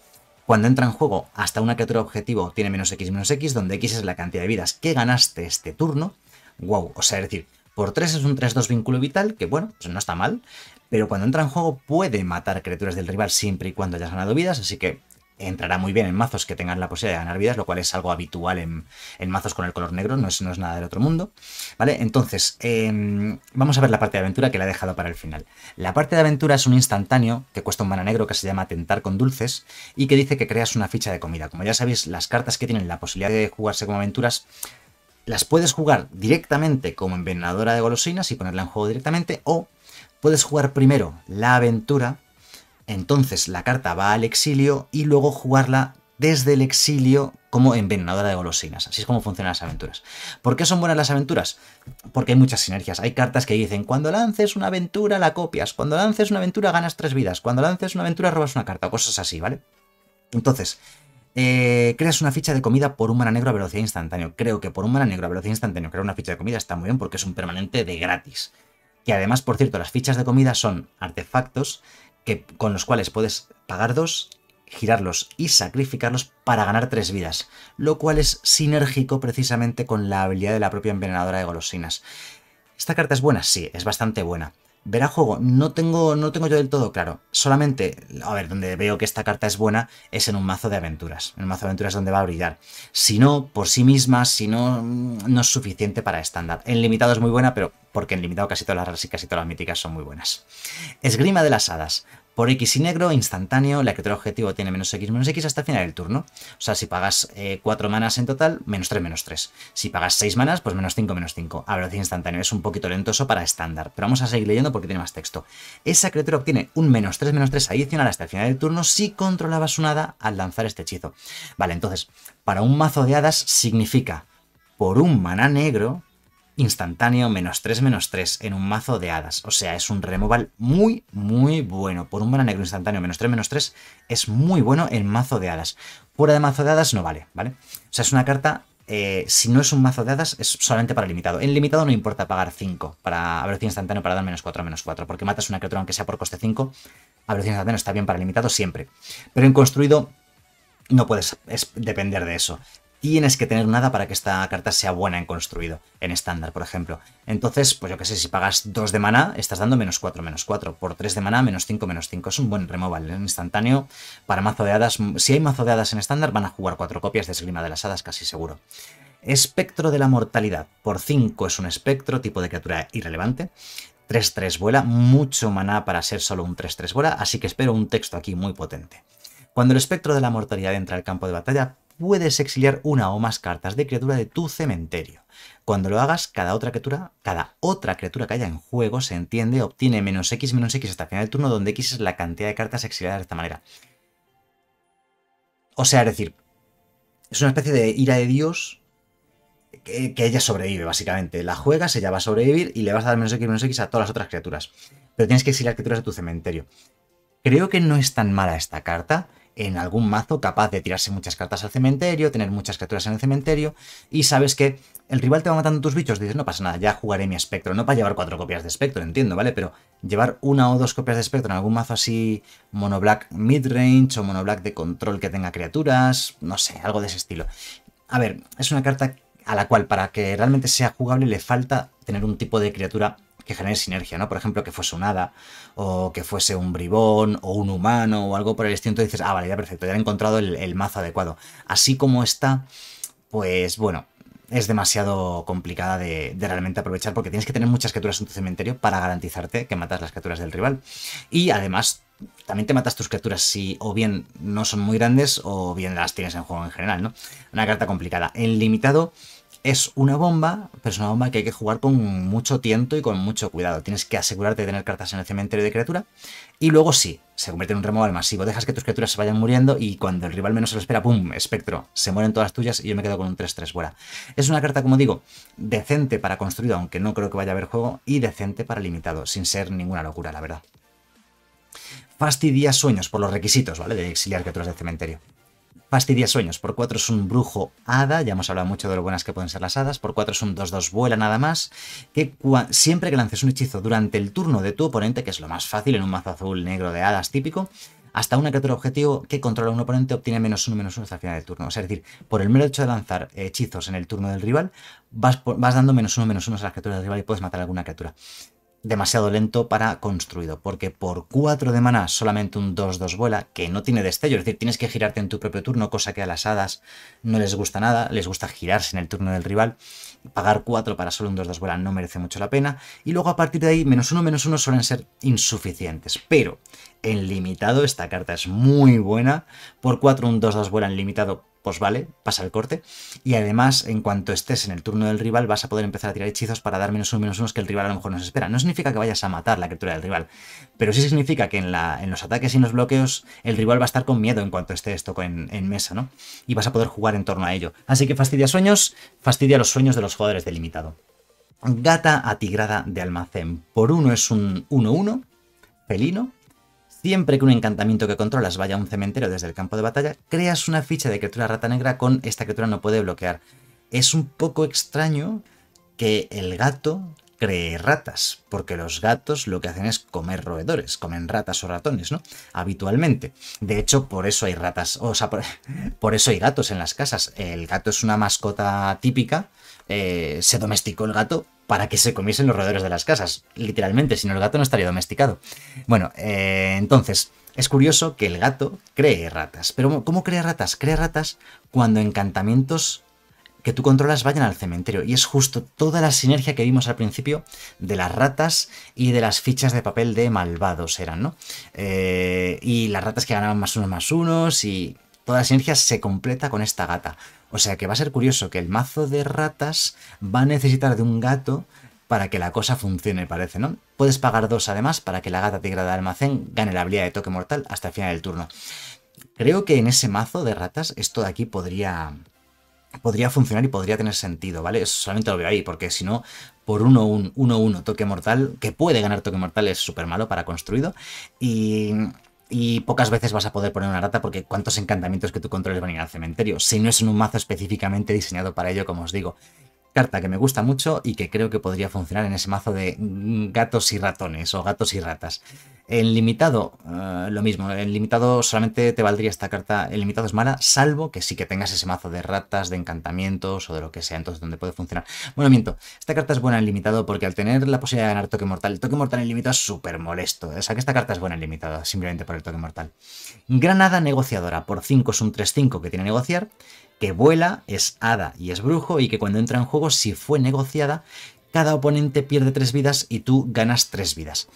cuando entra en juego hasta una criatura objetivo tiene menos X menos X, donde X es la cantidad de vidas que ganaste este turno, wow, o sea, es decir, por 3 es un 3-2 vínculo vital, que bueno, pues no está mal, pero cuando entra en juego puede matar criaturas del rival siempre y cuando hayas ganado vidas, así que entrará muy bien en mazos que tengan la posibilidad de ganar vidas, lo cual es algo habitual en, mazos con el color negro, no es, nada del otro mundo. ¿Vale? Entonces, em, vamos a ver la parte de aventura que la he dejado para el final. La parte de aventura es un instantáneo que cuesta un mana negro que se llama Tentar con Dulces y que dice que creas una ficha de comida. Como ya sabéis, las cartas que tienen la posibilidad de jugarse como aventuras las puedes jugar directamente como envenenadora de golosinas y ponerla en juego directamente, o puedes jugar primero la aventura entonces la carta va al exilio y luego jugarla desde el exilio como envenenadora de golosinas. Así es como funcionan las aventuras. ¿Por qué son buenas las aventuras? Porque hay muchas sinergias. Hay cartas que dicen, cuando lances una aventura la copias, cuando lances una aventura ganas tres vidas, cuando lances una aventura robas una carta, cosas así, ¿vale? Entonces, eh, creas una ficha de comida por un mana negro a velocidad instantánea. Creo que por un mana negro a velocidad instantánea crear una ficha de comida está muy bien porque es un permanente de gratis. Que además, por cierto, las fichas de comida son artefactos con los cuales puedes pagar dos, girarlos y sacrificarlos para ganar tres vidas, lo cual es sinérgico precisamente con la habilidad de la propia envenenadora de golosinas. ¿Esta carta es buena? Sí, es bastante buena verá juego. No tengo, no tengo yo del todo claro. Solamente, a ver, donde veo que esta carta es buena es en un mazo de aventuras. En un mazo de aventuras donde va a brillar. Si no, por sí misma, si no, no es suficiente para estándar. En limitado es muy buena, pero porque en limitado casi todas las raras y casi todas las míticas son muy buenas. Esgrima de las hadas. Por X y negro, instantáneo, la criatura objetivo tiene menos X menos X hasta el final del turno. O sea, si pagas 4 eh, manas en total, menos 3 menos 3. Si pagas 6 manas, pues menos 5 menos 5. A velocidad instantáneo es un poquito lentoso para estándar, pero vamos a seguir leyendo porque tiene más texto. Esa criatura obtiene un menos 3 menos 3 adicional hasta el final del turno si controlaba su nada al lanzar este hechizo. Vale, entonces, para un mazo de hadas significa, por un mana negro, instantáneo, menos 3, menos 3 en un mazo de hadas. O sea, es un removal muy, muy bueno. Por un mana negro instantáneo, menos 3, menos 3, es muy bueno en mazo de hadas. Fuera de mazo de hadas no vale, ¿vale? O sea, es una carta... Eh, si no es un mazo de hadas, es solamente para limitado. En limitado no importa pagar 5 para velocidad instantáneo para dar menos 4 menos 4, porque matas una criatura aunque sea por coste 5. A velocidad instantáneo está bien para limitado siempre. Pero en construido no puedes depender de eso tienes que tener nada para que esta carta sea buena en construido, en estándar, por ejemplo. Entonces, pues yo qué sé, si pagas 2 de maná, estás dando menos 4, menos 4. Por 3 de maná, menos 5, menos 5. Es un buen removal ¿eh? instantáneo para mazo de hadas. Si hay mazo de hadas en estándar, van a jugar 4 copias de esgrima de las hadas, casi seguro. Espectro de la mortalidad. Por 5 es un espectro, tipo de criatura irrelevante. 3-3 vuela, mucho maná para ser solo un 3-3 vuela, así que espero un texto aquí muy potente. Cuando el espectro de la mortalidad entra al campo de batalla, puedes exiliar una o más cartas de criatura de tu cementerio. Cuando lo hagas, cada otra criatura, cada otra criatura que haya en juego, se entiende, obtiene menos X menos X hasta el final del turno, donde X es la cantidad de cartas exiliadas de esta manera. O sea, es decir, es una especie de ira de Dios que, que ella sobrevive, básicamente. La juegas, ella va a sobrevivir y le vas a dar menos X menos X a todas las otras criaturas. Pero tienes que exiliar criaturas de tu cementerio. Creo que no es tan mala esta carta en algún mazo capaz de tirarse muchas cartas al cementerio, tener muchas criaturas en el cementerio, y sabes que el rival te va matando tus bichos, dices, no pasa nada, ya jugaré mi espectro, no para llevar cuatro copias de espectro, entiendo, ¿vale? Pero llevar una o dos copias de espectro en algún mazo así, mono black midrange o mono black de control que tenga criaturas, no sé, algo de ese estilo. A ver, es una carta a la cual para que realmente sea jugable le falta tener un tipo de criatura que genere sinergia, ¿no? Por ejemplo, que fuese un hada, o que fuese un bribón, o un humano, o algo por el estilo. y dices, ah, vale, ya perfecto, ya he encontrado el, mazo adecuado. Así como está, pues bueno, es demasiado complicada de, de, realmente aprovechar porque tienes que tener muchas criaturas en tu cementerio para garantizarte que matas las criaturas del rival. Y además, también te matas tus criaturas si o bien no son muy grandes o bien las tienes en juego en general, ¿no? Una carta complicada. En limitado es una bomba, pero es una bomba que hay que jugar con mucho tiento y con mucho cuidado. Tienes que asegurarte de tener cartas en el cementerio de criatura. Y luego sí, se convierte en un al masivo. Dejas que tus criaturas se vayan muriendo y cuando el rival menos se lo espera, ¡pum! Espectro. Se mueren todas tuyas y yo me quedo con un 3-3 fuera. Es una carta, como digo, decente para construido, aunque no creo que vaya a haber juego, y decente para limitado, sin ser ninguna locura, la verdad. Fastidia sueños por los requisitos, ¿vale? De exiliar criaturas del cementerio. Fastidia sueños, por 4 es un brujo hada, ya hemos hablado mucho de lo buenas que pueden ser las hadas, por 4 es un 2-2 vuela nada más, que siempre que lances un hechizo durante el turno de tu oponente, que es lo más fácil en un mazo azul negro de hadas típico, hasta una criatura objetivo que controla un oponente obtiene menos 1 menos hasta el final del turno. es decir, por el mero hecho de lanzar hechizos en el turno del rival, vas, dando menos 1 menos a las criaturas del rival y puedes matar a alguna criatura demasiado lento para construido, porque por 4 de mana solamente un 2-2 vuela, que no tiene destello, es decir, tienes que girarte en tu propio turno, cosa que a las hadas no les gusta nada, les gusta girarse en el turno del rival, pagar 4 para solo un 2-2 vuela no merece mucho la pena, y luego a partir de ahí, menos 1, menos 1 suelen ser insuficientes, pero en limitado esta carta es muy buena, por 4 un 2-2 vuela en limitado pues vale, pasa el corte. Y además, en cuanto estés en el turno del rival, vas a poder empezar a tirar hechizos para dar menos uno, menos unos que el rival a lo mejor nos espera. No significa que vayas a matar la criatura del rival, pero sí significa que en, los ataques y en los bloqueos el rival va a estar con miedo en cuanto esté esto en, mesa, ¿no? Y vas a poder jugar en torno a ello. Así que fastidia sueños, fastidia los sueños de los jugadores delimitado. Gata atigrada de almacén. Por uno es un 1-1, pelino. Siempre que un encantamiento que controlas vaya a un cementerio desde el campo de batalla, creas una ficha de criatura rata negra con esta criatura no puede bloquear. Es un poco extraño que el gato cree ratas, porque los gatos lo que hacen es comer roedores, comen ratas o ratones, ¿no? Habitualmente. De hecho, por eso hay ratas, o sea, por, eso hay gatos en las casas. El gato es una mascota típica eh, se domesticó el gato para que se comiesen los roedores de las casas, literalmente, si no el gato no estaría domesticado. Bueno, eh, entonces, es curioso que el gato cree ratas, pero ¿cómo crea ratas? Crea ratas cuando encantamientos que tú controlas vayan al cementerio. Y es justo toda la sinergia que vimos al principio de las ratas y de las fichas de papel de malvados eran, ¿no? Eh, y las ratas que ganaban más unos más unos y toda la sinergia se completa con esta gata. O sea que va a ser curioso que el mazo de ratas va a necesitar de un gato para que la cosa funcione, parece, ¿no? Puedes pagar dos además para que la gata tigra de almacén gane la habilidad de toque mortal hasta el final del turno. Creo que en ese mazo de ratas esto de aquí podría, podría funcionar y podría tener sentido, ¿vale? solamente lo veo ahí, porque si no, por 1-1, uno, 1 toque mortal, que puede ganar toque mortal, es súper malo para construido. Y y pocas veces vas a poder poner una rata porque cuántos encantamientos que tú controles van a ir al cementerio, si no es en un mazo específicamente diseñado para ello, como os digo carta que me gusta mucho y que creo que podría funcionar en ese mazo de gatos y ratones o gatos y ratas. En limitado, eh, lo mismo, en limitado solamente te valdría esta carta, en limitado es mala, salvo que sí que tengas ese mazo de ratas, de encantamientos o de lo que sea, entonces donde puede funcionar. Bueno, miento, esta carta es buena en limitado porque al tener la posibilidad de ganar toque mortal, el toque mortal en limitado es súper molesto, o sea que esta carta es buena en limitado, simplemente por el toque mortal. Granada negociadora, por 5 es un 3-5 que tiene negociar que vuela, es hada y es brujo, y que cuando entra en juego, si fue negociada, cada oponente pierde tres vidas y tú ganas tres vidas.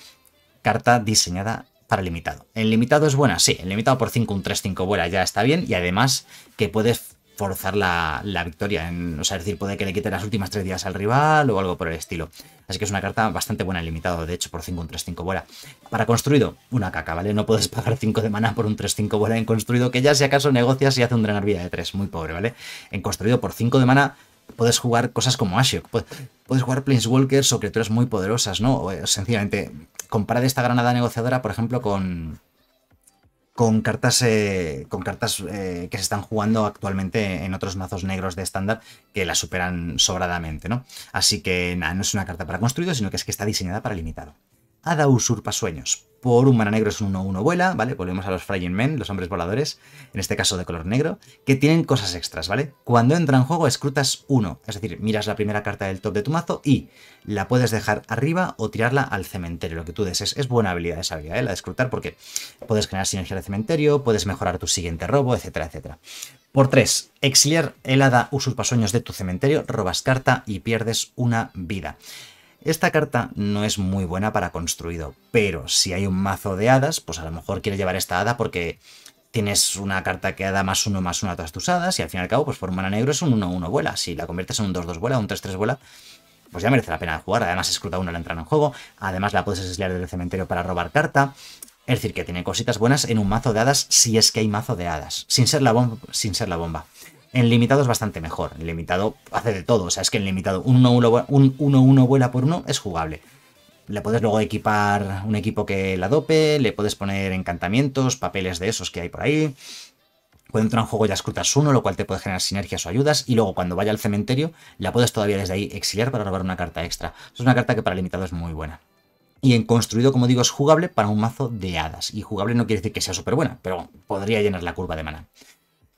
Carta diseñada para limitado. ¿En limitado es buena? Sí, el limitado por 5 un 3-5 vuela ya está bien, y además que puedes forzar la, victoria. o sea, es decir, puede que le quite las últimas tres días al rival o algo por el estilo. Así que es una carta bastante buena limitado, de hecho, por 5 un 3-5 bola. Para construido, una caca, ¿vale? No puedes pagar 5 de mana por un 3-5 bola en construido, que ya si acaso negocias y hace un drenar vida de 3, muy pobre, ¿vale? En construido por 5 de mana puedes jugar cosas como Ashiok, puedes jugar Planeswalkers o criaturas muy poderosas, ¿no? O, eh, sencillamente, compara esta granada negociadora, por ejemplo, con con cartas, eh, con cartas eh, que se están jugando actualmente en otros mazos negros de estándar que la superan sobradamente, ¿no? Así que no es una carta para construido, sino que es que está diseñada para limitado. Ada usurpa sueños. Por un mana negro es un 1-1 vuela, ¿vale? Volvemos a los Flying Men, los hombres voladores, en este caso de color negro, que tienen cosas extras, ¿vale? Cuando entra en juego escrutas uno es decir, miras la primera carta del top de tu mazo y la puedes dejar arriba o tirarla al cementerio, lo que tú desees. Es buena habilidad esa habilidad, ¿eh? la de escrutar, porque puedes generar sinergia de cementerio, puedes mejorar tu siguiente robo, etcétera, etcétera. Por 3, exiliar el hada usurpa sueños de tu cementerio, robas carta y pierdes una vida. Esta carta no es muy buena para construido, pero si hay un mazo de hadas, pues a lo mejor quieres llevar esta hada porque tienes una carta que da más uno más uno a todas tus hadas y al fin y al cabo, pues por mana negro es un 1-1 vuela. Si la conviertes en un 2-2 vuela, un 3-3 vuela, pues ya merece la pena jugar. Además, escruta uno la entrar en juego. Además, la puedes exiliar del cementerio para robar carta. Es decir, que tiene cositas buenas en un mazo de hadas si es que hay mazo de hadas, sin ser la bomba. Sin ser la bomba. En limitado es bastante mejor. En limitado hace de todo. O sea, es que en limitado un 1-1 vuela por uno es jugable. Le puedes luego equipar un equipo que la dope, le puedes poner encantamientos, papeles de esos que hay por ahí. Puede entrar en juego ya escrutas uno, lo cual te puede generar sinergias o ayudas, y luego cuando vaya al cementerio la puedes todavía desde ahí exiliar para robar una carta extra. Es una carta que para limitado es muy buena. Y en construido, como digo, es jugable para un mazo de hadas. Y jugable no quiere decir que sea súper buena, pero podría llenar la curva de mana.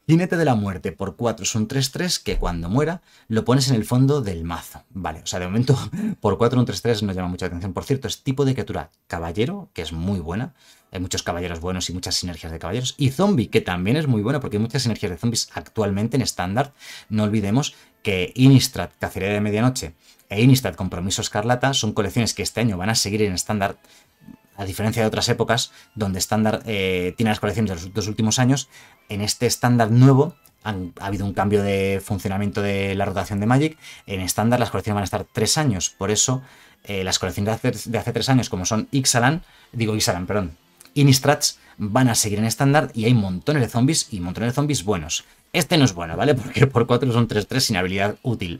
Jinete de la muerte por 4 son 3-3 que cuando muera lo pones en el fondo del mazo. Vale, o sea, de momento por 4 un 3-3 no llama mucha atención. Por cierto, es tipo de criatura caballero, que es muy buena. Hay muchos caballeros buenos y muchas sinergias de caballeros. Y zombie, que también es muy buena porque hay muchas sinergias de zombies actualmente en estándar. No olvidemos que Innistrad, Cacería de Medianoche, e Innistrad Compromiso Escarlata son colecciones que este año van a seguir en estándar a diferencia de otras épocas donde estándar eh, tiene las colecciones de los dos últimos años, en este estándar nuevo ha habido un cambio de funcionamiento de la rotación de Magic. En estándar las colecciones van a estar tres años, por eso eh, las colecciones de hace, tres años, como son Ixalan, digo Ixalan, perdón, Inistrats, van a seguir en estándar y hay montones de zombies y montones de zombies buenos. Este no es bueno, ¿vale? Porque por cuatro son 3-3 sin habilidad útil.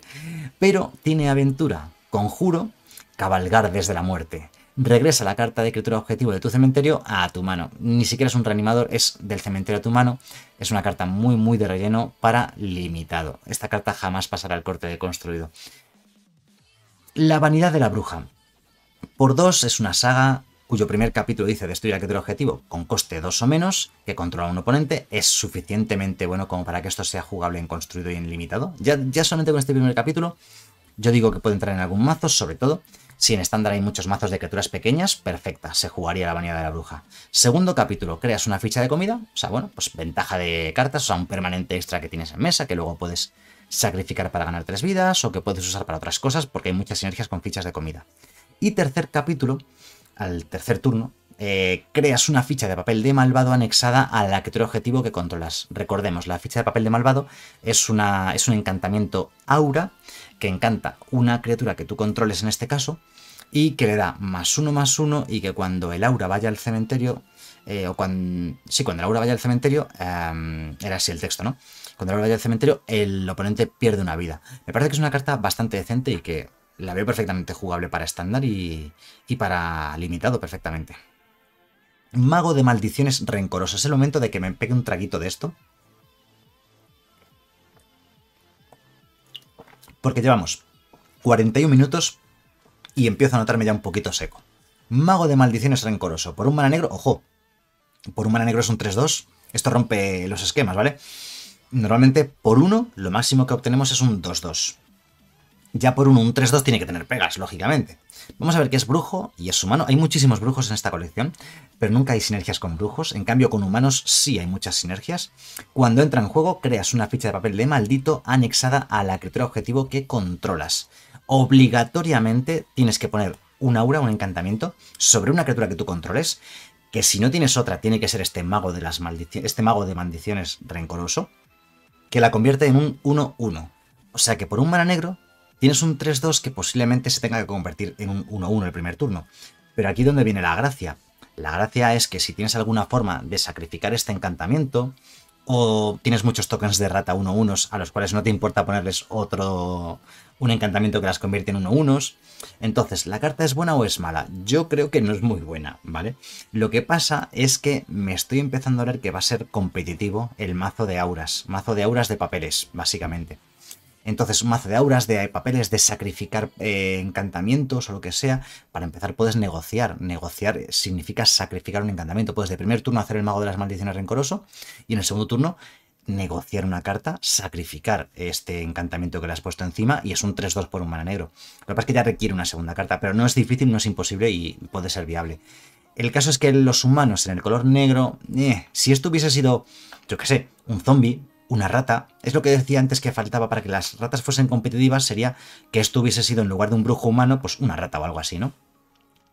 Pero tiene aventura, conjuro, cabalgar desde la muerte regresa la carta de criatura objetivo de tu cementerio a tu mano. Ni siquiera es un reanimador, es del cementerio a tu mano. Es una carta muy, muy de relleno para limitado. Esta carta jamás pasará al corte de construido. La vanidad de la bruja. Por dos es una saga cuyo primer capítulo dice destruir a criatura objetivo con coste 2 o menos, que controla a un oponente, es suficientemente bueno como para que esto sea jugable en construido y en limitado. Ya, ya solamente con este primer capítulo, yo digo que puede entrar en algún mazo, sobre todo, si en estándar hay muchos mazos de criaturas pequeñas, perfecta, se jugaría la bañada de la bruja. Segundo capítulo, creas una ficha de comida, o sea, bueno, pues ventaja de cartas, o sea, un permanente extra que tienes en mesa que luego puedes sacrificar para ganar tres vidas o que puedes usar para otras cosas porque hay muchas sinergias con fichas de comida. Y tercer capítulo, al tercer turno, eh, creas una ficha de papel de malvado anexada a la criatura objetivo que controlas. Recordemos, la ficha de papel de malvado es, una, es un encantamiento aura que encanta una criatura que tú controles en este caso y que le da más uno más uno y que cuando el aura vaya al cementerio, eh, o cuando, sí, cuando el aura vaya al cementerio, em, era así el texto, ¿no? Cuando el aura vaya al cementerio, el oponente pierde una vida. Me parece que es una carta bastante decente y que la veo perfectamente jugable para estándar y, y para limitado perfectamente. Mago de maldiciones rencorosas. Es el momento de que me pegue un traguito de esto. porque llevamos 41 minutos y empiezo a notarme ya un poquito seco. Mago de maldiciones rencoroso. Por un mana negro, ojo, por un mana negro es un 3-2. Esto rompe los esquemas, ¿vale? Normalmente por uno lo máximo que obtenemos es un 2-2 ya por un, un 3-2 tiene que tener pegas, lógicamente. Vamos a ver que es brujo y es humano. Hay muchísimos brujos en esta colección, pero nunca hay sinergias con brujos. En cambio, con humanos sí hay muchas sinergias. Cuando entra en juego, creas una ficha de papel de maldito anexada a la criatura objetivo que controlas. Obligatoriamente tienes que poner un aura, un encantamiento, sobre una criatura que tú controles, que si no tienes otra, tiene que ser este mago de las maldiciones, este mago de maldiciones rencoroso, que la convierte en un 1-1. O sea que por un mana negro tienes un 3-2 que posiblemente se tenga que convertir en un 1-1 el primer turno. Pero aquí donde viene la gracia. La gracia es que si tienes alguna forma de sacrificar este encantamiento, o tienes muchos tokens de rata 1-1 a los cuales no te importa ponerles otro. un encantamiento que las convierte en 1-1. Entonces, ¿la carta es buena o es mala? Yo creo que no es muy buena, ¿vale? Lo que pasa es que me estoy empezando a ver que va a ser competitivo el mazo de auras, mazo de auras de papeles, básicamente. Entonces, un mazo de auras, de papeles, de sacrificar eh, encantamientos o lo que sea. Para empezar, puedes negociar. Negociar eh, significa sacrificar un encantamiento. Puedes de primer turno hacer el mago de las maldiciones rencoroso y en el segundo turno negociar una carta, sacrificar este encantamiento que le has puesto encima y es un 3-2 por un mana negro. Lo que pasa es que ya requiere una segunda carta, pero no es difícil, no es imposible y puede ser viable. El caso es que los humanos en el color negro, eh, si esto hubiese sido, yo qué sé, un zombie, una rata. Es lo que decía antes que faltaba para que las ratas fuesen competitivas, sería que esto hubiese sido en lugar de un brujo humano, pues una rata o algo así, ¿no?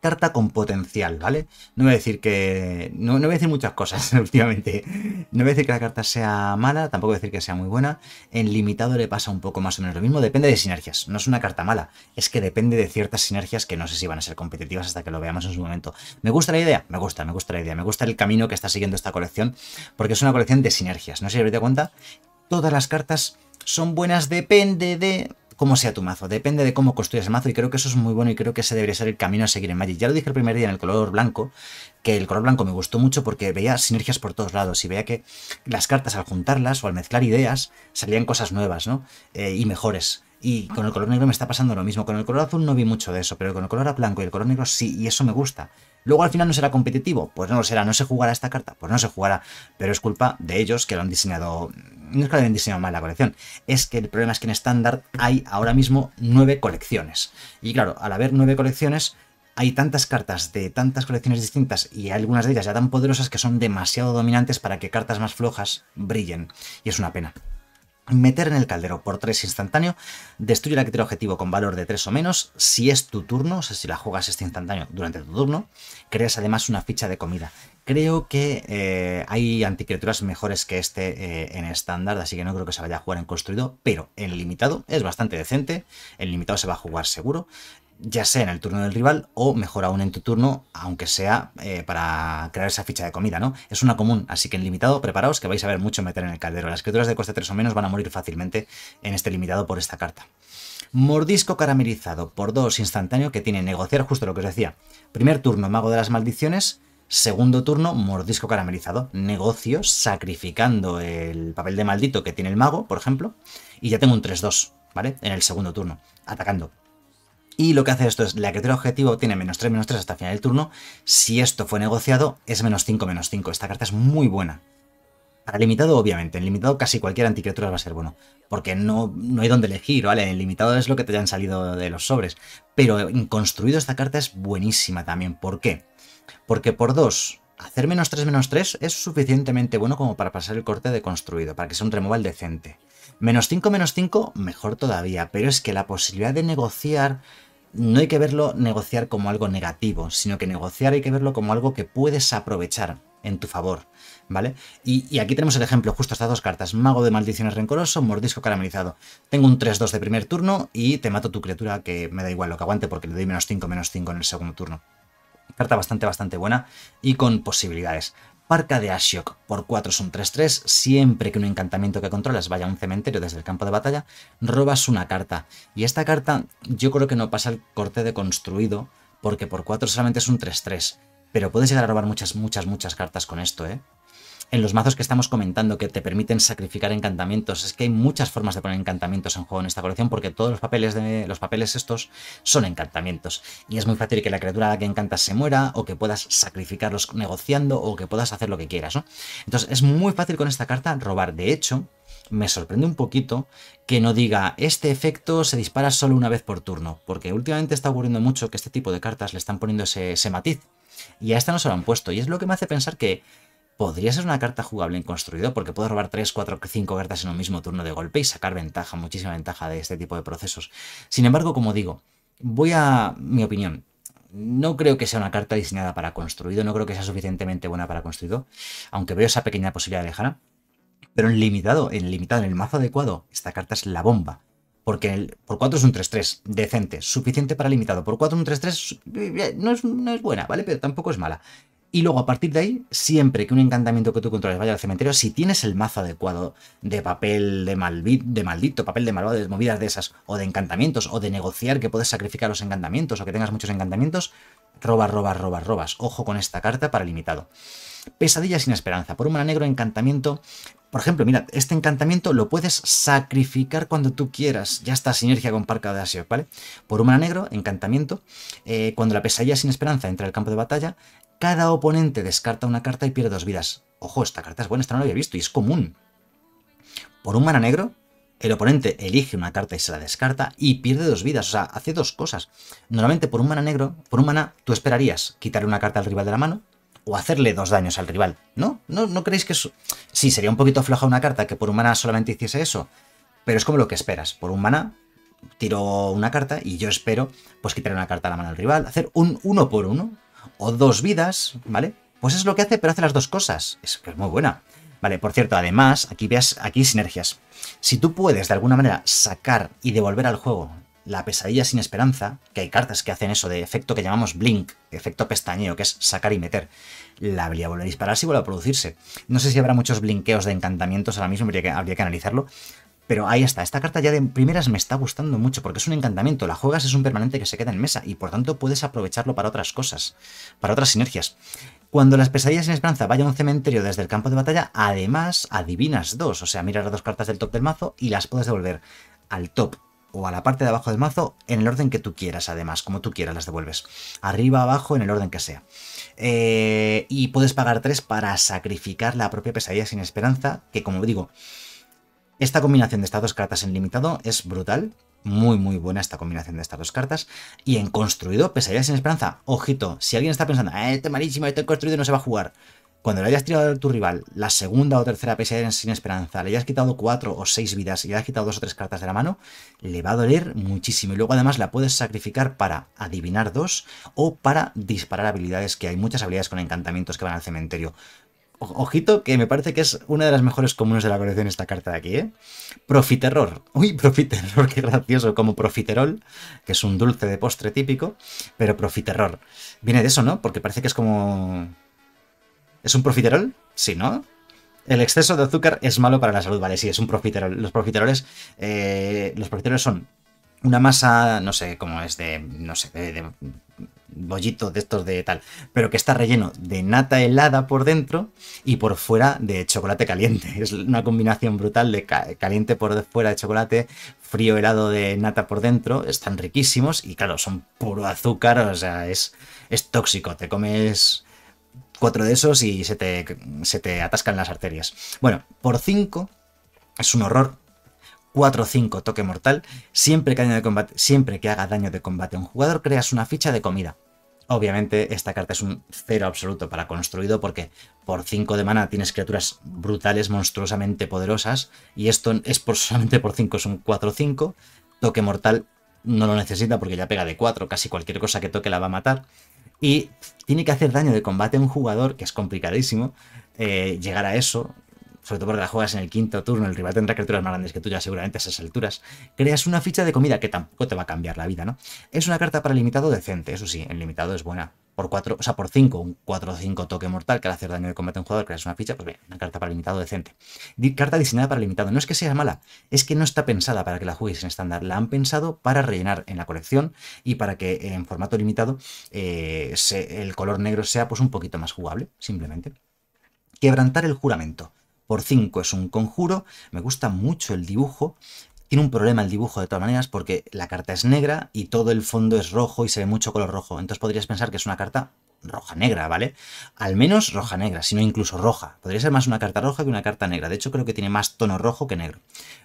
carta con potencial, ¿vale? No voy a decir que. No, voy a decir muchas cosas últimamente. No voy a decir que la carta sea mala, tampoco voy a decir que sea muy buena. En limitado le pasa un poco más o menos lo mismo, depende de sinergias. No es una carta mala, es que depende de ciertas sinergias que no sé si van a ser competitivas hasta que lo veamos en su momento. ¿Me gusta la idea? Me gusta, me gusta la idea. Me gusta el camino que está siguiendo esta colección, porque es una colección de sinergias. No sé si habéis dado cuenta, todas las cartas son buenas, depende de cómo sea tu mazo, depende de cómo construyas el mazo y creo que eso es muy bueno y creo que ese debería ser el camino a seguir en Magic. Ya lo dije el primer día en el color blanco, que el color blanco me gustó mucho porque veía sinergias por todos lados y veía que las cartas al juntarlas o al mezclar ideas salían cosas nuevas ¿no? Eh, y mejores. Y con el color negro me está pasando lo mismo. Con el color azul no vi mucho de eso, pero con el color blanco y el color negro sí, y eso me gusta. Luego al final no será competitivo, pues no lo será, no se jugará esta carta, pues no se jugará, pero es culpa de ellos que lo han diseñado no es que hayan diseñado mal la colección, es que el problema es que en estándar hay ahora mismo nueve colecciones. Y claro, al haber nueve colecciones, hay tantas cartas de tantas colecciones distintas y algunas de ellas ya tan poderosas que son demasiado dominantes para que cartas más flojas brillen. Y es una pena. Meter en el caldero por 3 instantáneo, destruye la criatura objetivo con valor de 3 o menos, si es tu turno, o sea, si la juegas este instantáneo durante tu turno, creas además una ficha de comida. Creo que eh, hay anticriaturas mejores que este eh, en estándar, así que no creo que se vaya a jugar en construido, pero en limitado es bastante decente, en limitado se va a jugar seguro, ya sea en el turno del rival o mejor aún en tu turno, aunque sea eh, para crear esa ficha de comida, ¿no? Es una común, así que en limitado preparaos que vais a ver mucho meter en el caldero. Las criaturas de coste 3 o menos van a morir fácilmente en este limitado por esta carta. Mordisco caramelizado por 2 instantáneo que tiene negociar justo lo que os decía. Primer turno, mago de las maldiciones. Segundo turno, mordisco caramelizado. Negocio sacrificando el papel de maldito que tiene el mago, por ejemplo. Y ya tengo un 3-2, ¿vale? En el segundo turno, atacando. Y lo que hace esto es, la criatura objetivo tiene menos 3, menos 3 hasta el final del turno. Si esto fue negociado, es menos 5, menos 5. Esta carta es muy buena. Para limitado, obviamente. En limitado casi cualquier anticriatura va a ser bueno. Porque no, no hay donde elegir, ¿vale? En limitado es lo que te hayan salido de los sobres. Pero en construido esta carta es buenísima también. ¿Por qué? Porque por 2, hacer menos 3, menos 3 es suficientemente bueno como para pasar el corte de construido. Para que sea un removal decente. Menos 5, menos 5, mejor todavía. Pero es que la posibilidad de negociar no hay que verlo negociar como algo negativo, sino que negociar hay que verlo como algo que puedes aprovechar en tu favor, ¿vale? Y, aquí tenemos el ejemplo, justo estas dos cartas, Mago de Maldiciones Rencoroso, Mordisco Caramelizado. Tengo un 3-2 de primer turno y te mato tu criatura, que me da igual lo que aguante porque le doy menos 5, menos 5 en el segundo turno. Carta bastante, bastante buena y con posibilidades. Parca de Ashok, por 4 es un 3-3, siempre que un encantamiento que controlas vaya a un cementerio desde el campo de batalla, robas una carta. Y esta carta yo creo que no pasa el corte de construido, porque por 4 solamente es un 3-3. Pero puedes llegar a robar muchas, muchas, muchas cartas con esto, ¿eh? en los mazos que estamos comentando que te permiten sacrificar encantamientos. Es que hay muchas formas de poner encantamientos en juego en esta colección porque todos los papeles, de, los papeles estos son encantamientos. Y es muy fácil que la criatura a la que encantas se muera o que puedas sacrificarlos negociando o que puedas hacer lo que quieras. ¿no? Entonces es muy fácil con esta carta robar. De hecho, me sorprende un poquito que no diga este efecto se dispara solo una vez por turno, porque últimamente está ocurriendo mucho que este tipo de cartas le están poniendo ese, ese matiz. Y a esta no se lo han puesto. Y es lo que me hace pensar que podría ser una carta jugable en construido porque puedo robar 3, 4, 5 cartas en un mismo turno de golpe y sacar ventaja, muchísima ventaja de este tipo de procesos. Sin embargo, como digo, voy a mi opinión. No creo que sea una carta diseñada para construido, no creo que sea suficientemente buena para construido, aunque veo esa pequeña posibilidad de dejarla. Pero en limitado, en limitado, en el mazo adecuado, esta carta es la bomba. Porque por 4 es un 3-3, decente, suficiente para limitado. Por 4 un 3-3 eh, no es, no es buena, ¿vale? Pero tampoco es mala. Y luego, a partir de ahí, siempre que un encantamiento que tú controles vaya al cementerio, si tienes el mazo adecuado de papel de, de maldito, papel de malvado, de movidas de esas, o de encantamientos, o de negociar que puedes sacrificar los encantamientos, o que tengas muchos encantamientos, roba, robas, roba, robas. Ojo con esta carta para limitado. Pesadilla sin esperanza. Por un mana negro, encantamiento. Por ejemplo, mira, este encantamiento lo puedes sacrificar cuando tú quieras. Ya está sinergia con Parca de asio, ¿vale? Por un mana negro, encantamiento. Eh, cuando la pesadilla sin esperanza entra al campo de batalla, cada oponente descarta una carta y pierde dos vidas. Ojo, esta carta es buena, esta no la había visto y es común. Por un mana negro, el oponente elige una carta y se la descarta y pierde dos vidas. O sea, hace dos cosas. Normalmente por un mana negro, por un mana, tú esperarías quitarle una carta al rival de la mano o hacerle dos daños al rival. ¿No? ¿No, no creéis que eso...? Sí, sería un poquito floja una carta que por un mana solamente hiciese eso. Pero es como lo que esperas. Por un mana tiro una carta y yo espero pues quitarle una carta a la mano al rival. Hacer un uno por uno o dos vidas, ¿vale? Pues es lo que hace, pero hace las dos cosas. Es es muy buena. Vale, por cierto, además, aquí veas aquí sinergias. Si tú puedes de alguna manera sacar y devolver al juego la pesadilla sin esperanza, que hay cartas que hacen eso de efecto que llamamos blink, efecto pestañeo, que es sacar y meter, la habilidad volver a dispararse y vuelve a producirse. No sé si habrá muchos blinqueos de encantamientos ahora mismo, habría que analizarlo, pero ahí está, esta carta ya de primeras me está gustando mucho porque es un encantamiento, la juegas es un permanente que se queda en mesa y por tanto puedes aprovecharlo para otras cosas, para otras sinergias. Cuando las pesadillas sin esperanza vaya a un cementerio desde el campo de batalla, además adivinas dos, o sea, miras las dos cartas del top del mazo y las puedes devolver al top o a la parte de abajo del mazo en el orden que tú quieras, además, como tú quieras las devuelves. Arriba, abajo, en el orden que sea. Eh, y puedes pagar tres para sacrificar la propia pesadilla sin esperanza, que como digo, esta combinación de estas dos cartas en limitado es brutal. Muy, muy buena esta combinación de estas dos cartas. Y en construido, pesadillas sin esperanza. Ojito, si alguien está pensando, eh, este malísimo, este construido no se va a jugar. Cuando le hayas tirado a tu rival la segunda o tercera pesadilla sin esperanza, le hayas quitado cuatro o seis vidas y le hayas quitado dos o tres cartas de la mano, le va a doler muchísimo. Y luego además la puedes sacrificar para adivinar dos o para disparar habilidades, que hay muchas habilidades con encantamientos que van al cementerio. Ojito, que me parece que es una de las mejores comunes de la colección esta carta de aquí, ¿eh? Profiterror. Uy, profiterror, qué gracioso. Como profiterol, que es un dulce de postre típico, pero profiterror. Viene de eso, ¿no? Porque parece que es como... ¿Es un profiterol? Sí, ¿no? El exceso de azúcar es malo para la salud, vale, sí, es un profiterol. Los profiteroles, eh, los profiteroles son una masa, no sé cómo es, de, no sé, de bollito de estos de tal, pero que está relleno de nata helada por dentro y por fuera de chocolate caliente. Es una combinación brutal de caliente por fuera de chocolate, frío helado de nata por dentro. Están riquísimos y claro, son puro azúcar, o sea, es, es tóxico. Te comes cuatro de esos y se te, se te atascan las arterias. Bueno, por cinco es un horror 4 5 toque mortal, siempre que, de combate, siempre que haga daño de combate a un jugador, creas una ficha de comida. Obviamente esta carta es un cero absoluto para construido porque por 5 de mana tienes criaturas brutales, monstruosamente poderosas y esto es solamente por 5, es un 4-5. Toque mortal no lo necesita porque ya pega de 4, casi cualquier cosa que toque la va a matar. Y tiene que hacer daño de combate a un jugador, que es complicadísimo, eh, llegar a eso, sobre todo porque la juegas en el quinto turno, el rival tendrá criaturas más grandes que tú ya seguramente a esas alturas, creas una ficha de comida que tampoco te va a cambiar la vida, ¿no? Es una carta para limitado decente, eso sí, en limitado es buena. Por 4, o sea, por 5, un 4 o 5 toque mortal que al hacer daño de combate a un jugador creas una ficha, pues bien, una carta para limitado decente. Carta diseñada para limitado, no es que sea mala, es que no está pensada para que la juegues en estándar, la han pensado para rellenar en la colección y para que en formato limitado eh, el color negro sea pues un poquito más jugable, simplemente. Quebrantar el juramento por 5 es un conjuro. Me gusta mucho el dibujo. Tiene un problema el dibujo de todas maneras porque la carta es negra y todo el fondo es rojo y se ve mucho color rojo. Entonces podrías pensar que es una carta roja-negra, ¿vale? Al menos roja-negra, sino incluso roja. Podría ser más una carta roja que una carta negra. De hecho creo que tiene más tono rojo que negro.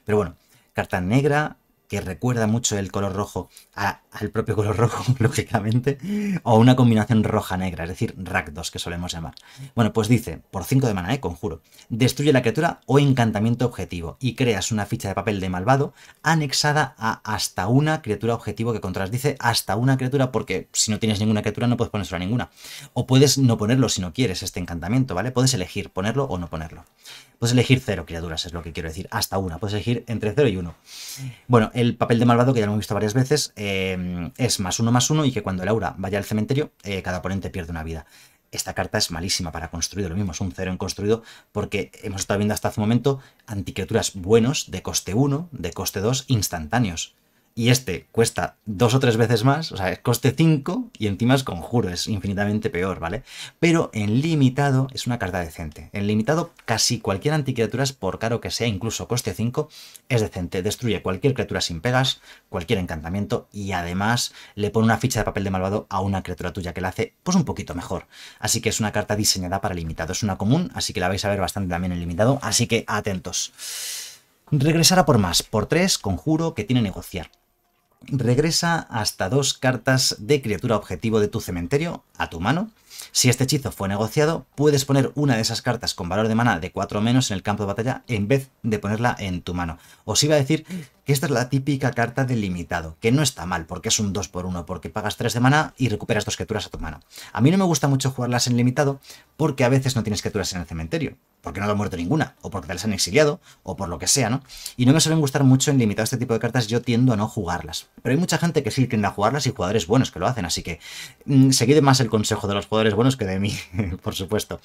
Pero bueno, carta negra, que recuerda mucho el color rojo al propio color rojo, lógicamente, o una combinación roja-negra, es decir, Rakdos, que solemos llamar. Bueno, pues dice, por 5 de mana, ¿eh? conjuro, destruye la criatura o encantamiento objetivo y creas una ficha de papel de malvado anexada a hasta una criatura objetivo que controlas. Dice hasta una criatura porque si no tienes ninguna criatura no puedes ponérselo a ninguna. O puedes no ponerlo si no quieres este encantamiento, ¿vale? Puedes elegir ponerlo o no ponerlo. Puedes elegir cero criaturas, es lo que quiero decir, hasta una. Puedes elegir entre cero y uno. Bueno, el papel de malvado, que ya lo hemos visto varias veces, eh, es más uno más uno y que cuando el aura vaya al cementerio, eh, cada oponente pierde una vida. Esta carta es malísima para construido, lo mismo es un cero en construido, porque hemos estado viendo hasta hace un momento anticriaturas buenos de coste 1, de coste 2, instantáneos y este cuesta dos o tres veces más, o sea, es coste 5 y encima es conjuro, es infinitamente peor, ¿vale? Pero en limitado es una carta decente. En limitado casi cualquier anticriatura, por caro que sea, incluso coste 5, es decente. Destruye cualquier criatura sin pegas, cualquier encantamiento y además le pone una ficha de papel de malvado a una criatura tuya que la hace pues un poquito mejor. Así que es una carta diseñada para limitado. Es una común, así que la vais a ver bastante también en limitado, así que atentos. Regresará por más, por 3, conjuro que tiene negociar regresa hasta dos cartas de criatura objetivo de tu cementerio a tu mano. Si este hechizo fue negociado, puedes poner una de esas cartas con valor de mana de 4 o menos en el campo de batalla en vez de ponerla en tu mano. Os iba a decir que esta es la típica carta del limitado, que no está mal porque es un 2 por 1 porque pagas 3 de mana y recuperas dos criaturas a tu mano. A mí no me gusta mucho jugarlas en limitado porque a veces no tienes criaturas en el cementerio porque no han muerto ninguna, o porque te las han exiliado, o por lo que sea, ¿no? Y no me suelen gustar mucho en limitado este tipo de cartas, yo tiendo a no jugarlas. Pero hay mucha gente que sí tiende a jugarlas y jugadores buenos que lo hacen, así que mm, seguid más el consejo de los jugadores buenos que de mí, por supuesto.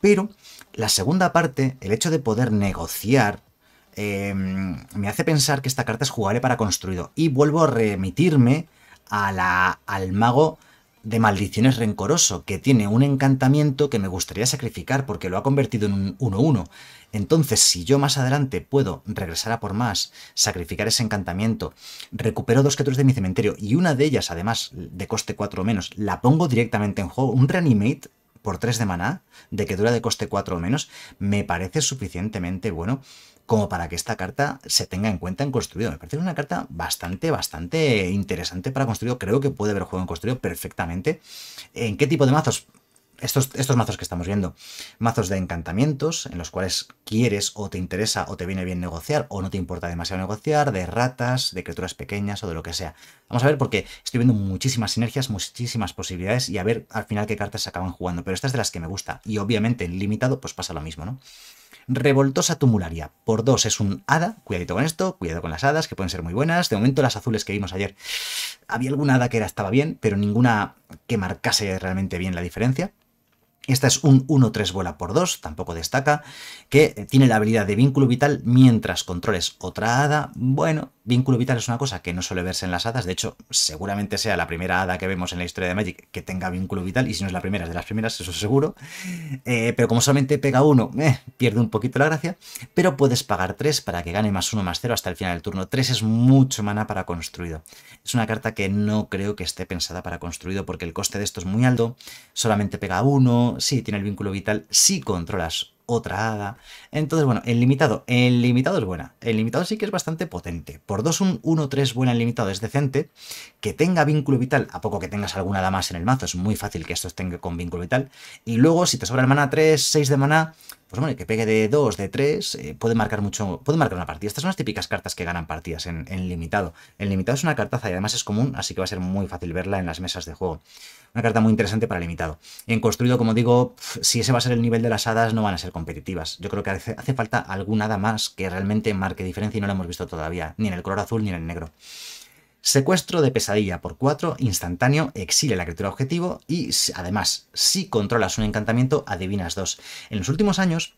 Pero la segunda parte, el hecho de poder negociar, em, me hace pensar que esta carta es jugable para construido. Y vuelvo a remitirme a la, al mago de maldiciones rencoroso, que tiene un encantamiento que me gustaría sacrificar porque lo ha convertido en un 1-1. Entonces, si yo más adelante puedo regresar a por más, sacrificar ese encantamiento, recupero dos criaturas de mi cementerio y una de ellas, además de coste 4 o menos, la pongo directamente en juego, un reanimate por 3 de maná, de que dura de coste 4 o menos, me parece suficientemente bueno como para que esta carta se tenga en cuenta en construido. Me parece una carta bastante, bastante interesante para construido. Creo que puede haber juego en construido perfectamente. ¿En qué tipo de mazos? Estos, estos, mazos que estamos viendo, mazos de encantamientos, en los cuales quieres o te interesa o te viene bien negociar o no te importa demasiado negociar, de ratas, de criaturas pequeñas o de lo que sea. Vamos a ver porque estoy viendo muchísimas sinergias, muchísimas posibilidades y a ver al final qué cartas se acaban jugando, pero estas es de las que me gusta y obviamente en limitado pues pasa lo mismo, ¿no? Revoltosa tumularia, por dos es un hada, cuidadito con esto, cuidado con las hadas, que pueden ser muy buenas. De momento las azules que vimos ayer, había alguna hada que era, estaba bien, pero ninguna que marcase realmente bien la diferencia. Esta es un 1-3 bola por 2, tampoco destaca, que tiene la habilidad de vínculo vital mientras controles otra hada. Bueno, vínculo vital es una cosa que no suele verse en las hadas, de hecho, seguramente sea la primera hada que vemos en la historia de Magic que tenga vínculo vital, y si no es la primera, es de las primeras, eso seguro. Eh, pero como solamente pega uno, eh, pierde un poquito la gracia, pero puedes pagar tres para que gane más uno más cero hasta el final del turno. Tres es mucho mana para construido. Es una carta que no creo que esté pensada para construido porque el coste de esto es muy alto, solamente pega uno, sí, tiene el vínculo vital, si sí controlas otra hada. Entonces, bueno, el limitado. El limitado es buena. El limitado sí que es bastante potente. Por 2, un 1, 3 buena el limitado es decente. Que tenga vínculo vital, a poco que tengas alguna hada más en el mazo, es muy fácil que esto tenga con vínculo vital. Y luego, si te sobra el maná 3, 6 de maná, pues bueno, que pegue de 2, de 3, eh, puede marcar mucho, puede marcar una partida. Estas son las típicas cartas que ganan partidas en, limitado. En limitado es una cartaza y además es común, así que va a ser muy fácil verla en las mesas de juego. Una carta muy interesante para limitado. En construido, como digo, si ese va a ser el nivel de las hadas, no van a ser competitivas. Yo creo que hace, falta alguna hada más que realmente marque diferencia y no la hemos visto todavía, ni en el color azul ni en el negro. Secuestro de pesadilla por 4, instantáneo, exile la criatura objetivo y además, si controlas un encantamiento, adivinas 2. En los últimos años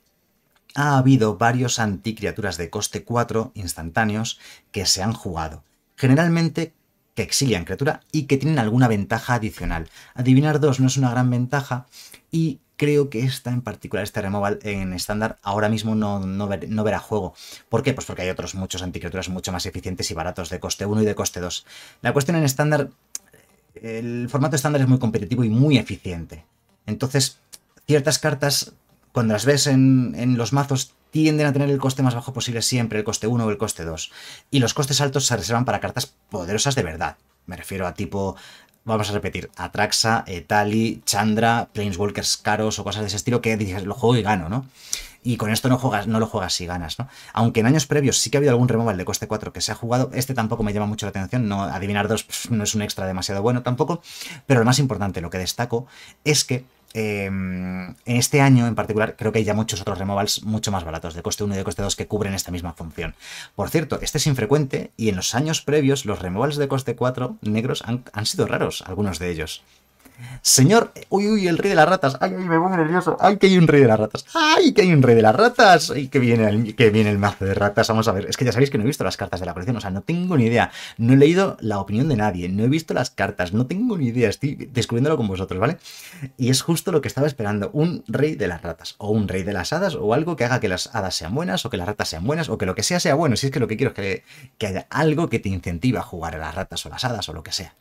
ha habido varios anticriaturas de coste 4 instantáneos que se han jugado. Generalmente que exilian criatura y que tienen alguna ventaja adicional. Adivinar 2 no es una gran ventaja y creo que esta en particular, esta removal en estándar, ahora mismo no, verá juego. ¿Por qué? Pues porque hay otros muchos anticriaturas mucho más eficientes y baratos de coste 1 y de coste 2. La cuestión en estándar, el formato estándar es muy competitivo y muy eficiente. Entonces, ciertas cartas, cuando las ves en, en los mazos, tienden a tener el coste más bajo posible siempre, el coste 1 o el coste 2. Y los costes altos se reservan para cartas poderosas de verdad. Me refiero a tipo vamos a repetir, Atraxa, Etali, Chandra, Planeswalkers caros o cosas de ese estilo que dices, lo juego y gano, ¿no? Y con esto no, juegas, no lo juegas y ganas, ¿no? Aunque en años previos sí que ha habido algún removal de coste 4 que se ha jugado, este tampoco me llama mucho la atención, no, adivinar dos no es un extra demasiado bueno tampoco, pero lo más importante, lo que destaco, es que Em, en este año en particular creo que hay ya muchos otros removals mucho más baratos, de coste 1 y de coste 2, que cubren esta misma función. Por cierto, este es infrecuente y en los años previos los removals de coste 4 negros han sido raros, algunos de ellos. Señor, uy, uy, el rey de las ratas. Ay, me pongo nervioso. Ay, que hay un rey de las ratas. Ay, que hay un rey de las ratas. Ay, que viene el, que viene el mazo de ratas. Vamos a ver. Es que ya sabéis que no he visto las cartas de la colección. O sea, no tengo ni idea. No he leído la opinión de nadie. No he visto las cartas. No tengo ni idea. Estoy descubriéndolo con vosotros, ¿vale? Y es justo lo que estaba esperando. Un rey de las ratas. O un rey de las hadas. O algo que haga que las hadas sean buenas. O que las ratas sean buenas. O que lo que sea sea bueno. Si es que lo que quiero es que, haya algo que te incentiva a jugar a las ratas o las hadas o lo que sea.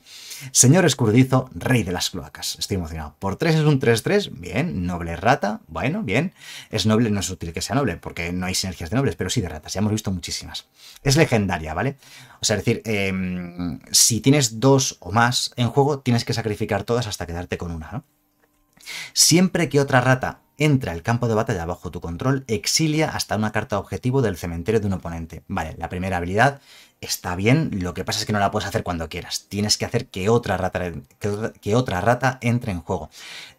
Señor escurdizo, rey de las cloacas. Estoy emocionado. Por 3 es un 3-3. Bien. Noble rata. Bueno, bien. Es noble, no es útil que sea noble, porque no hay sinergias de nobles, pero sí de ratas. Ya hemos visto muchísimas. Es legendaria, ¿vale? O sea, es decir, em, si tienes dos o más en juego, tienes que sacrificar todas hasta quedarte con una, ¿no? Siempre que otra rata entra al campo de batalla bajo tu control, exilia hasta una carta objetivo del cementerio de un oponente. Vale, la primera habilidad está bien, lo que pasa es que no la puedes hacer cuando quieras. Tienes que hacer que otra rata, que, otra rata entre en juego.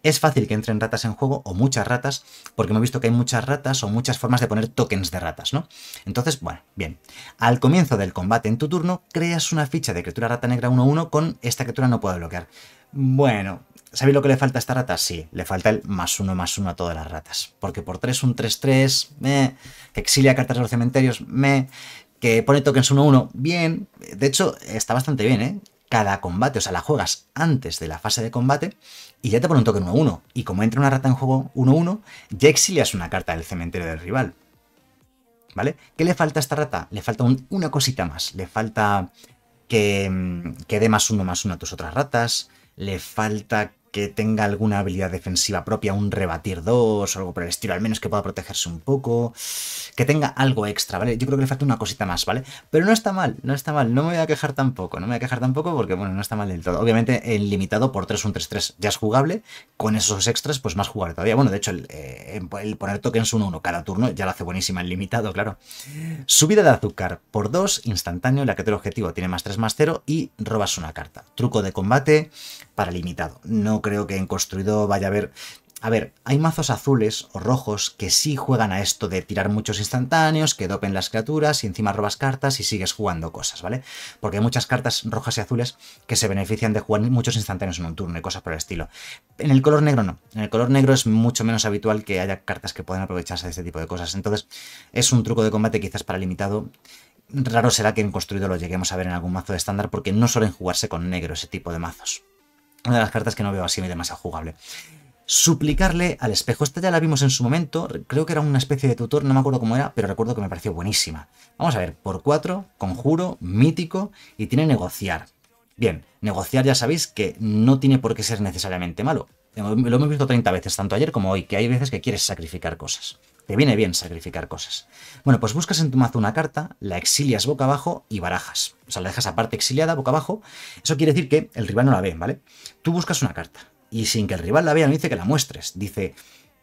Es fácil que entren ratas en juego o muchas ratas, porque hemos visto que hay muchas ratas o muchas formas de poner tokens de ratas, ¿no? Entonces, bueno, bien. Al comienzo del combate en tu turno, creas una ficha de criatura rata negra 1-1 con esta criatura no puedo bloquear. Bueno, ¿Sabéis lo que le falta a esta rata? Sí, le falta el más uno, más uno a todas las ratas. Porque por tres, un 3-3, meh, que exilia cartas a los cementerios, meh, que pone tokens 1-1, bien. De hecho, está bastante bien, ¿eh? Cada combate, o sea, la juegas antes de la fase de combate y ya te pone un token 1-1. Y como entra una rata en juego 1-1, ya exilias una carta del cementerio del rival. ¿Vale? ¿Qué le falta a esta rata? Le falta una cosita más. Le falta que, mm, que dé más uno más uno a tus otras ratas. Le falta que tenga alguna habilidad defensiva propia, un rebatir 2 o algo por el estilo, al menos que pueda protegerse un poco, que tenga algo extra, ¿vale? Yo creo que le falta una cosita más, ¿vale? Pero no está mal, no está mal, no me voy a quejar tampoco, no me voy a quejar tampoco porque, bueno, no está mal del todo. Obviamente, el limitado por 3, un 3-3 ya es jugable, con esos extras, pues más jugable todavía. Bueno, de hecho, el, eh, poner tokens 1-1 cada turno ya lo hace buenísima el limitado, claro. Subida de azúcar por 2, instantáneo, la que el objetivo tiene más 3 más 0 y robas una carta. Truco de combate, para limitado. No creo que en construido vaya a haber... A ver, hay mazos azules o rojos que sí juegan a esto de tirar muchos instantáneos, que dopen las criaturas y encima robas cartas y sigues jugando cosas, ¿vale? Porque hay muchas cartas rojas y azules que se benefician de jugar muchos instantáneos en un turno y cosas por el estilo. En el color negro no. En el color negro es mucho menos habitual que haya cartas que puedan aprovecharse de este tipo de cosas. Entonces, es un truco de combate quizás para limitado raro será que en construido lo lleguemos a ver en algún mazo de estándar porque no suelen jugarse con negro ese tipo de mazos. Una de las cartas que no veo así demasiado jugable. Suplicarle al espejo. Esta ya la vimos en su momento, creo que era una especie de tutor, no me acuerdo cómo era, pero recuerdo que me pareció buenísima. Vamos a ver, por 4, conjuro, mítico y tiene negociar. Bien, negociar ya sabéis que no tiene por qué ser necesariamente malo. Lo hemos visto 30 veces, tanto ayer como hoy, que hay veces que quieres sacrificar cosas. Te viene bien sacrificar cosas. Bueno, pues buscas en tu mazo una carta, la exilias boca abajo y barajas. O sea, la dejas aparte exiliada boca abajo. Eso quiere decir que el rival no la ve, ¿vale? Tú buscas una carta y sin que el rival la vea no dice que la muestres. Dice,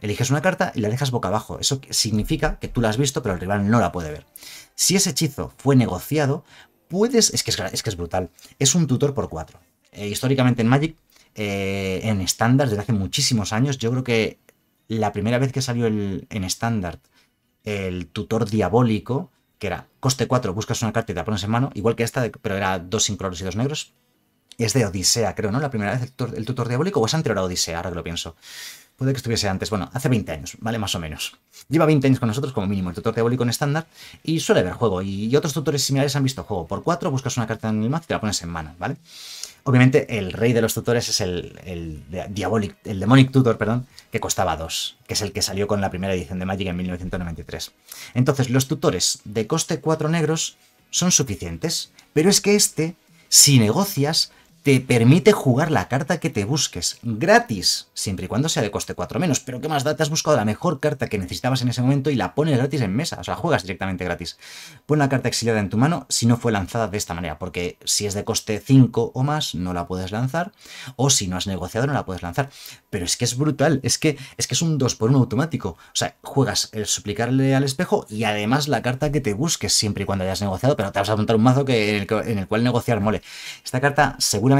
eliges una carta y la dejas boca abajo. Eso significa que tú la has visto pero el rival no la puede ver. Si ese hechizo fue negociado, puedes... Es que es, que es brutal. Es un tutor por cuatro. Eh, históricamente en Magic eh, en estándar desde hace muchísimos años. Yo creo que la primera vez que salió el, en estándar el tutor diabólico, que era coste 4, buscas una carta y te la pones en mano, igual que esta, pero era dos colores y dos negros. Es de Odisea, creo, ¿no? La primera vez el tutor, diabólico o es anterior a Odisea, ahora que lo pienso. Puede que estuviese antes, bueno, hace 20 años, ¿vale? Más o menos. Lleva 20 años con nosotros como mínimo el tutor diabólico en estándar y suele haber juego. Y, otros tutores similares han visto juego. Por 4 buscas una carta en el mazo y te la pones en mano, ¿vale? Obviamente, el rey de los tutores es el, el, el Demonic Tutor, perdón, que costaba 2, que es el que salió con la primera edición de Magic en 1993. Entonces, los tutores de coste 4 negros son suficientes, pero es que este, si negocias, te permite jugar la carta que te busques, gratis, siempre y cuando sea de coste 4 menos. Pero ¿qué más da? Te has buscado la mejor carta que necesitabas en ese momento y la pones gratis en mesa, o sea, juegas directamente gratis. Pon la carta exiliada en tu mano si no fue lanzada de esta manera, porque si es de coste 5 o más, no la puedes lanzar, o si no has negociado, no la puedes lanzar. Pero es que es brutal, es que es, que es un 2 por 1 automático. O sea, juegas el suplicarle al espejo y además la carta que te busques siempre y cuando hayas negociado, pero te vas a apuntar un mazo en el, en el cual negociar mole. Esta carta seguramente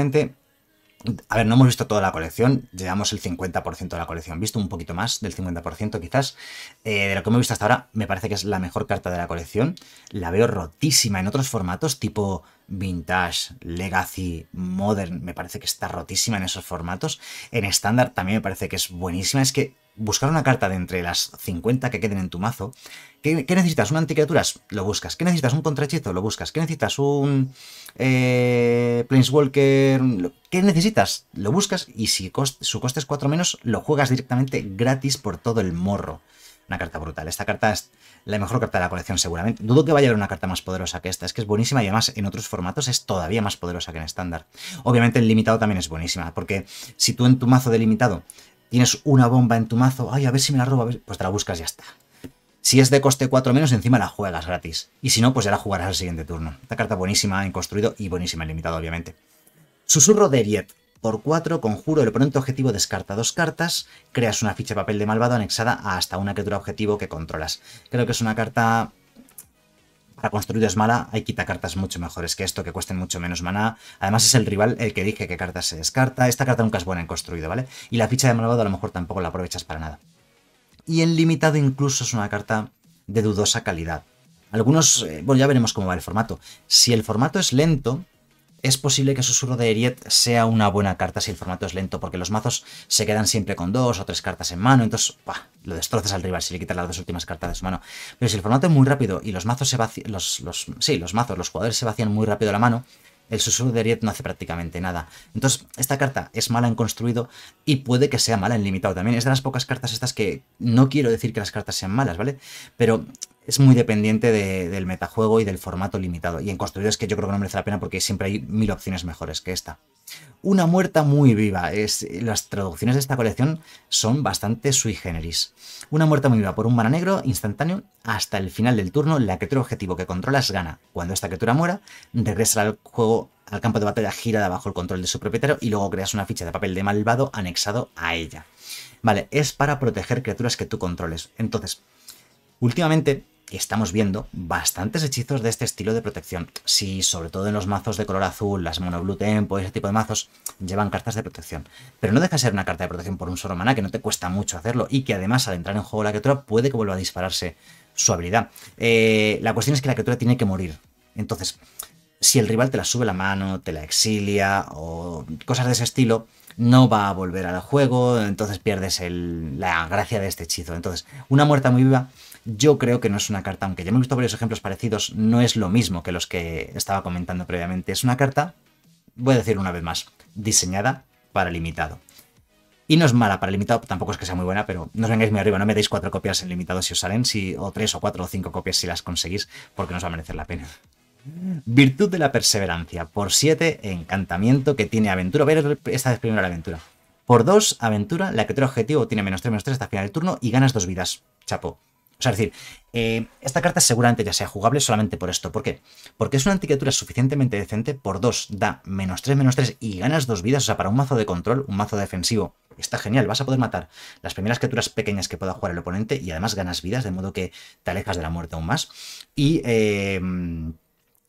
a ver, no hemos visto toda la colección, llevamos el 50% de la colección visto, un poquito más del 50% quizás. Eh, de lo que hemos visto hasta ahora, me parece que es la mejor carta de la colección. La veo rotísima en otros formatos, tipo Vintage, Legacy, Modern, me parece que está rotísima en esos formatos. En estándar también me parece que es buenísima, es que buscar una carta de entre las 50 que queden en tu mazo. ¿Qué, necesitas? ¿Un anticriaturas? Lo buscas. ¿Qué necesitas? ¿Un contrahechizo? Lo buscas. ¿Qué necesitas? ¿Un eh, Planeswalker? ¿Qué necesitas? Lo buscas y si su coste es 4 menos, lo juegas directamente gratis por todo el morro. Una carta brutal. Esta carta es la mejor carta de la colección seguramente. Dudo que vaya a haber una carta más poderosa que esta. Es que es buenísima y además en otros formatos es todavía más poderosa que en estándar. Obviamente el limitado también es buenísima, porque si tú en tu mazo delimitado Tienes una bomba en tu mazo, ay, a ver si me la robo. pues te la buscas y ya está. Si es de coste 4 menos, encima la juegas gratis. Y si no, pues ya la jugarás al siguiente turno. Esta carta buenísima en construido y buenísima en limitado, obviamente. Susurro de Riet. Por 4, conjuro el oponente objetivo descarta dos cartas, creas una ficha de papel de malvado anexada a hasta una criatura objetivo que controlas. Creo que es una carta construido es mala, hay quita cartas mucho mejores que esto, que cuesten mucho menos maná. Además es el rival el que dije que carta se descarta. Esta carta nunca es buena en construido, ¿vale? Y la ficha de malvado a lo mejor tampoco la aprovechas para nada. Y en limitado incluso es una carta de dudosa calidad. Algunos, eh, bueno, ya veremos cómo va el formato. Si el formato es lento, es posible que Susurro de Eriet sea una buena carta si el formato es lento, porque los mazos se quedan siempre con dos o tres cartas en mano, entonces lo destrozas al rival si le quitas las dos últimas cartas de su mano. Pero si el formato es muy rápido y los mazos se vacían... los, los, sí, los mazos, los jugadores se vacían muy rápido la mano, el susurro de Eriet no hace prácticamente nada. Entonces, esta carta es mala en construido y puede que sea mala en limitado también. Es de las pocas cartas estas que no quiero decir que las cartas sean malas, ¿vale? Pero es muy dependiente del metajuego y del formato limitado. Y en construidos que yo creo que no merece la pena porque siempre hay mil opciones mejores que esta. Una muerta muy viva. Es, las traducciones de esta colección son bastante sui generis. Una muerta muy viva por un mana negro instantáneo hasta el final del turno. La criatura objetivo que controlas gana. Cuando esta criatura muera, regresa al juego al campo de batalla, gira bajo el control de su propietario y luego creas una ficha de papel de malvado anexado a ella. Vale, es para proteger criaturas que tú controles. Entonces, últimamente estamos viendo bastantes hechizos de este estilo de protección. Si, sí, sobre todo en los mazos de color azul, las mono blue tempo, pues, ese tipo de mazos, llevan cartas de protección. Pero no deja de ser una carta de protección por un solo maná, que no te cuesta mucho hacerlo, y que además al entrar en juego la criatura puede que vuelva a dispararse su habilidad. Eh, la cuestión es que la criatura tiene que morir. Entonces, si el rival te la sube la mano, te la exilia o cosas de ese estilo, no va a volver al juego, entonces pierdes la gracia de este hechizo. Entonces, una muerta muy viva yo creo que no es una carta, aunque ya me he visto varios ejemplos parecidos, no es lo mismo que los que estaba comentando previamente. Es una carta, voy a decir una vez más, diseñada para limitado. Y no es mala para limitado, tampoco es que sea muy buena, pero no os vengáis muy arriba, no me dais cuatro copias en limitado si os salen, o tres o cuatro o cinco copias si las conseguís, porque no os va a merecer la pena. Virtud de la perseverancia. Por 7, encantamiento que tiene aventura. ver esta vez primero la aventura. Por 2, aventura, la que trae objetivo tiene menos 3, menos 3 hasta final del turno y ganas dos vidas. Chapo es decir, eh, esta carta seguramente ya sea jugable solamente por esto. ¿Por qué? Porque es una anticriatura suficientemente decente. Por 2 da menos 3, menos 3 y ganas 2 vidas. O sea, para un mazo de control, un mazo defensivo, está genial. Vas a poder matar las primeras criaturas pequeñas que pueda jugar el oponente y además ganas vidas, de modo que te alejas de la muerte aún más. Y eh,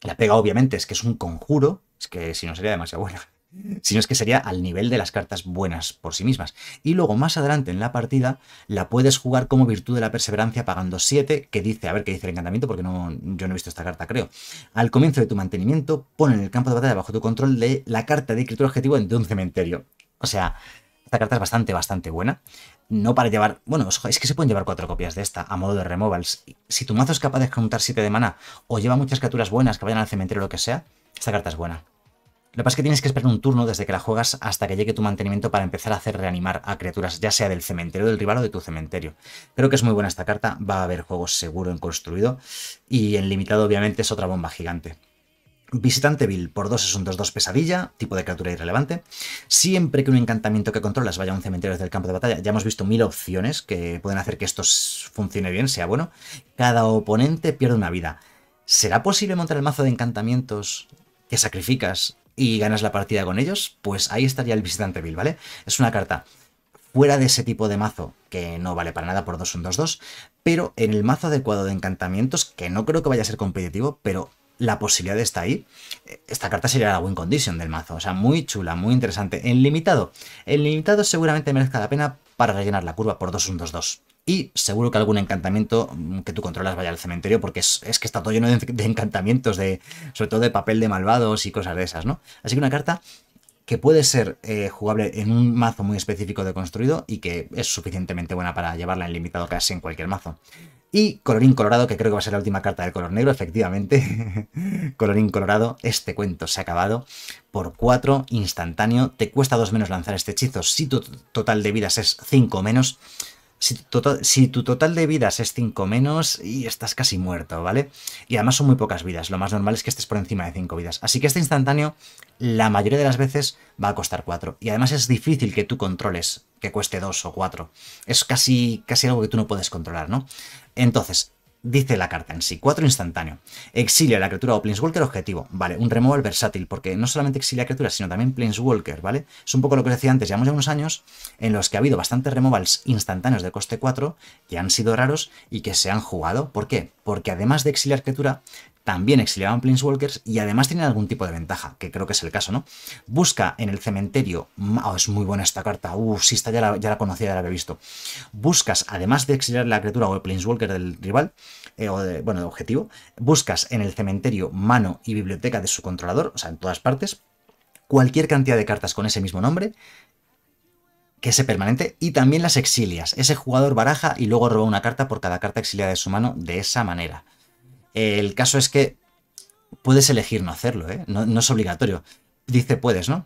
la pega, obviamente, es que es un conjuro. Es que si no sería demasiado buena sino es que sería al nivel de las cartas buenas por sí mismas. Y luego más adelante en la partida la puedes jugar como virtud de la perseverancia pagando 7, que dice, a ver qué dice el encantamiento, porque no, yo no he visto esta carta, creo. Al comienzo de tu mantenimiento, pon en el campo de batalla bajo tu control de la carta de escritura objetivo en un cementerio. O sea, esta carta es bastante, bastante buena. No para llevar. Bueno, es que se pueden llevar cuatro copias de esta a modo de removals. Si tu mazo es capaz de juntar 7 de mana o lleva muchas criaturas buenas que vayan al cementerio o lo que sea, esta carta es buena. Lo que pasa es que tienes que esperar un turno desde que la juegas hasta que llegue tu mantenimiento para empezar a hacer reanimar a criaturas, ya sea del cementerio del rival o de tu cementerio. Creo que es muy buena esta carta, va a haber juegos seguro en construido y en limitado obviamente es otra bomba gigante. Visitante Bill por 2 es un 2-2 pesadilla, tipo de criatura irrelevante. Siempre que un encantamiento que controlas vaya a un cementerio desde el campo de batalla, ya hemos visto mil opciones que pueden hacer que esto funcione bien, sea bueno. Cada oponente pierde una vida. ¿Será posible montar el mazo de encantamientos que sacrificas y ganas la partida con ellos, pues ahí estaría el visitante Bill, ¿vale? Es una carta fuera de ese tipo de mazo, que no vale para nada por 2 1 2-2, pero en el mazo adecuado de encantamientos, que no creo que vaya a ser competitivo, pero la posibilidad está ahí. Eh, esta carta sería la win condition del mazo, o sea, muy chula, muy interesante. En limitado, en limitado seguramente merezca la pena para rellenar la curva por 2 1 2-2. Y seguro que algún encantamiento mm, que tú controlas vaya al cementerio, porque es, que está todo lleno de, encantamientos, de, sobre todo de papel de malvados y cosas de esas, ¿no? Así que una carta que puede ser eh, jugable en un mazo muy específico de construido y que es suficientemente buena para llevarla en limitado casi en cualquier mazo. Y colorín colorado, que creo que va a ser la última carta del color negro, efectivamente. colorín colorado, este cuento se ha acabado. Por 4, instantáneo. Te cuesta 2 menos lanzar este hechizo. Si tu total de vidas es 5 menos, Tota-, si tu, total, de vidas es 5 menos y estás casi muerto, ¿vale? Y además son muy pocas vidas, lo más normal es que estés por encima de 5 vidas. Así que este instantáneo, la mayoría de las veces, va a costar 4. Y además es difícil que tú controles que cueste 2 o 4. Es casi, casi algo que tú no puedes controlar, ¿no? Entonces, Dice la carta en sí, 4 instantáneo. Exilia la criatura o Planeswalker objetivo. Vale, un removal versátil, porque no solamente exilia criaturas, sino también Planeswalker, ¿vale? Es un poco lo que os decía antes, llevamos ya unos años en los que ha habido bastantes removals instantáneos de coste 4 que han sido raros y que se han jugado. ¿Por qué? Porque además de exiliar criatura, también exiliaban Planeswalkers y además tienen algún tipo de ventaja, que creo que es el caso, ¿no? Busca en el cementerio, oh, es muy buena esta carta, uh, sí, esta ya la, ya la conocía, ya la había visto. Buscas, además de exiliar la criatura o el Planeswalker del rival, eh, o bueno, de objetivo, buscas en el cementerio, mano y biblioteca de su controlador, o sea, en todas partes, cualquier cantidad de cartas con ese mismo nombre, que ese permanente, y también las exilias. Ese jugador baraja y luego roba una carta por cada carta exiliada de su mano de esa manera el caso es que puedes elegir no hacerlo, ¿eh? no, es obligatorio. Dice puedes, ¿no?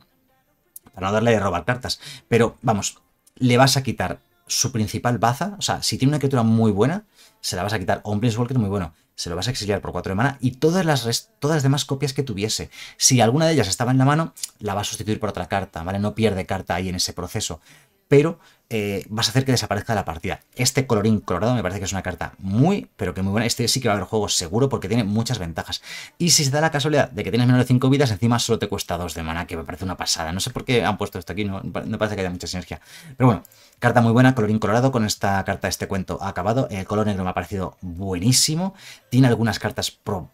Para no darle de robar cartas. Pero vamos, le vas a quitar su principal baza. O sea, si tiene una criatura muy buena, se la vas a quitar. O un Walker muy bueno, se lo vas a exiliar por 4 de mana. Y todas las, todas las demás copias que tuviese. Si alguna de ellas estaba en la mano, la va a sustituir por otra carta, ¿vale? No pierde carta ahí en ese proceso pero eh, vas a hacer que desaparezca la partida. Este colorín colorado me parece que es una carta muy, pero que muy buena. Este sí que va a haber juego seguro porque tiene muchas ventajas. Y si se da la casualidad de que tienes menos de 5 vidas, encima solo te cuesta 2 de mana, que me parece una pasada. No sé por qué han puesto esto aquí, no, no parece que haya mucha sinergia. Pero bueno, Carta muy buena, colorín colorado, con esta carta este cuento ha acabado. El color negro me ha parecido buenísimo. Tiene algunas cartas pro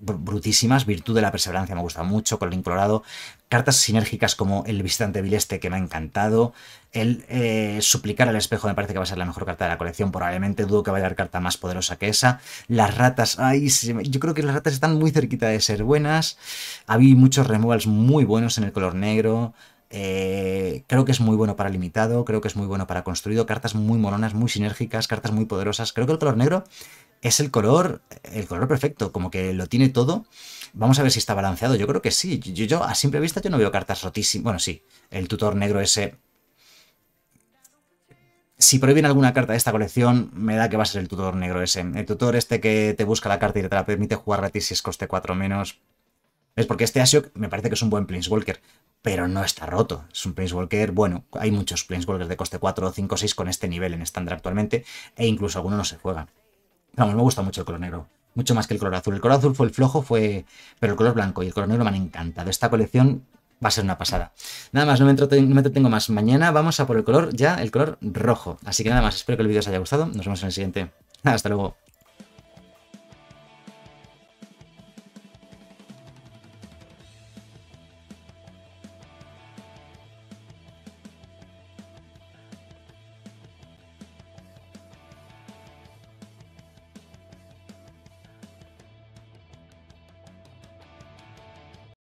brutísimas. Virtud de la perseverancia me gusta mucho, Colin Colorado. Cartas sinérgicas como El visitante vileste, que me ha encantado. El eh, Suplicar al espejo me parece que va a ser la mejor carta de la colección. Probablemente dudo que vaya a haber carta más poderosa que esa. Las ratas, ay, yo creo que las ratas están muy cerquita de ser buenas. Había muchos removals muy buenos en el color negro. Eh, creo que es muy bueno para limitado, creo que es muy bueno para construido, cartas muy moronas, muy sinérgicas, cartas muy poderosas. Creo que el color negro es el color, el color perfecto, como que lo tiene todo. Vamos a ver si está balanceado. Yo creo que sí. Yo, a simple vista yo no veo cartas rotísimas. Bueno, sí, el tutor negro ese. Si prohíben alguna carta de esta colección, me da que va a ser el tutor negro ese. El tutor este que te busca la carta y te la permite jugar gratis si es coste 4 menos. Es porque este asio me parece que es un buen Planeswalker, pero no está roto. Es un Planeswalker, bueno, hay muchos Planeswalkers de coste 4, 5, 6 con este nivel en estándar actualmente, e incluso algunos no se juegan. Vamos, me gusta mucho el color negro, mucho más que el color azul. El color azul fue el flojo, fue pero el color blanco y el color negro me han encantado. Esta colección va a ser una pasada. Nada más, no me, no me entretengo más. Mañana vamos a por el color, ya el color rojo. Así que nada más, espero que el vídeo os haya gustado. Nos vemos en el siguiente. Hasta luego.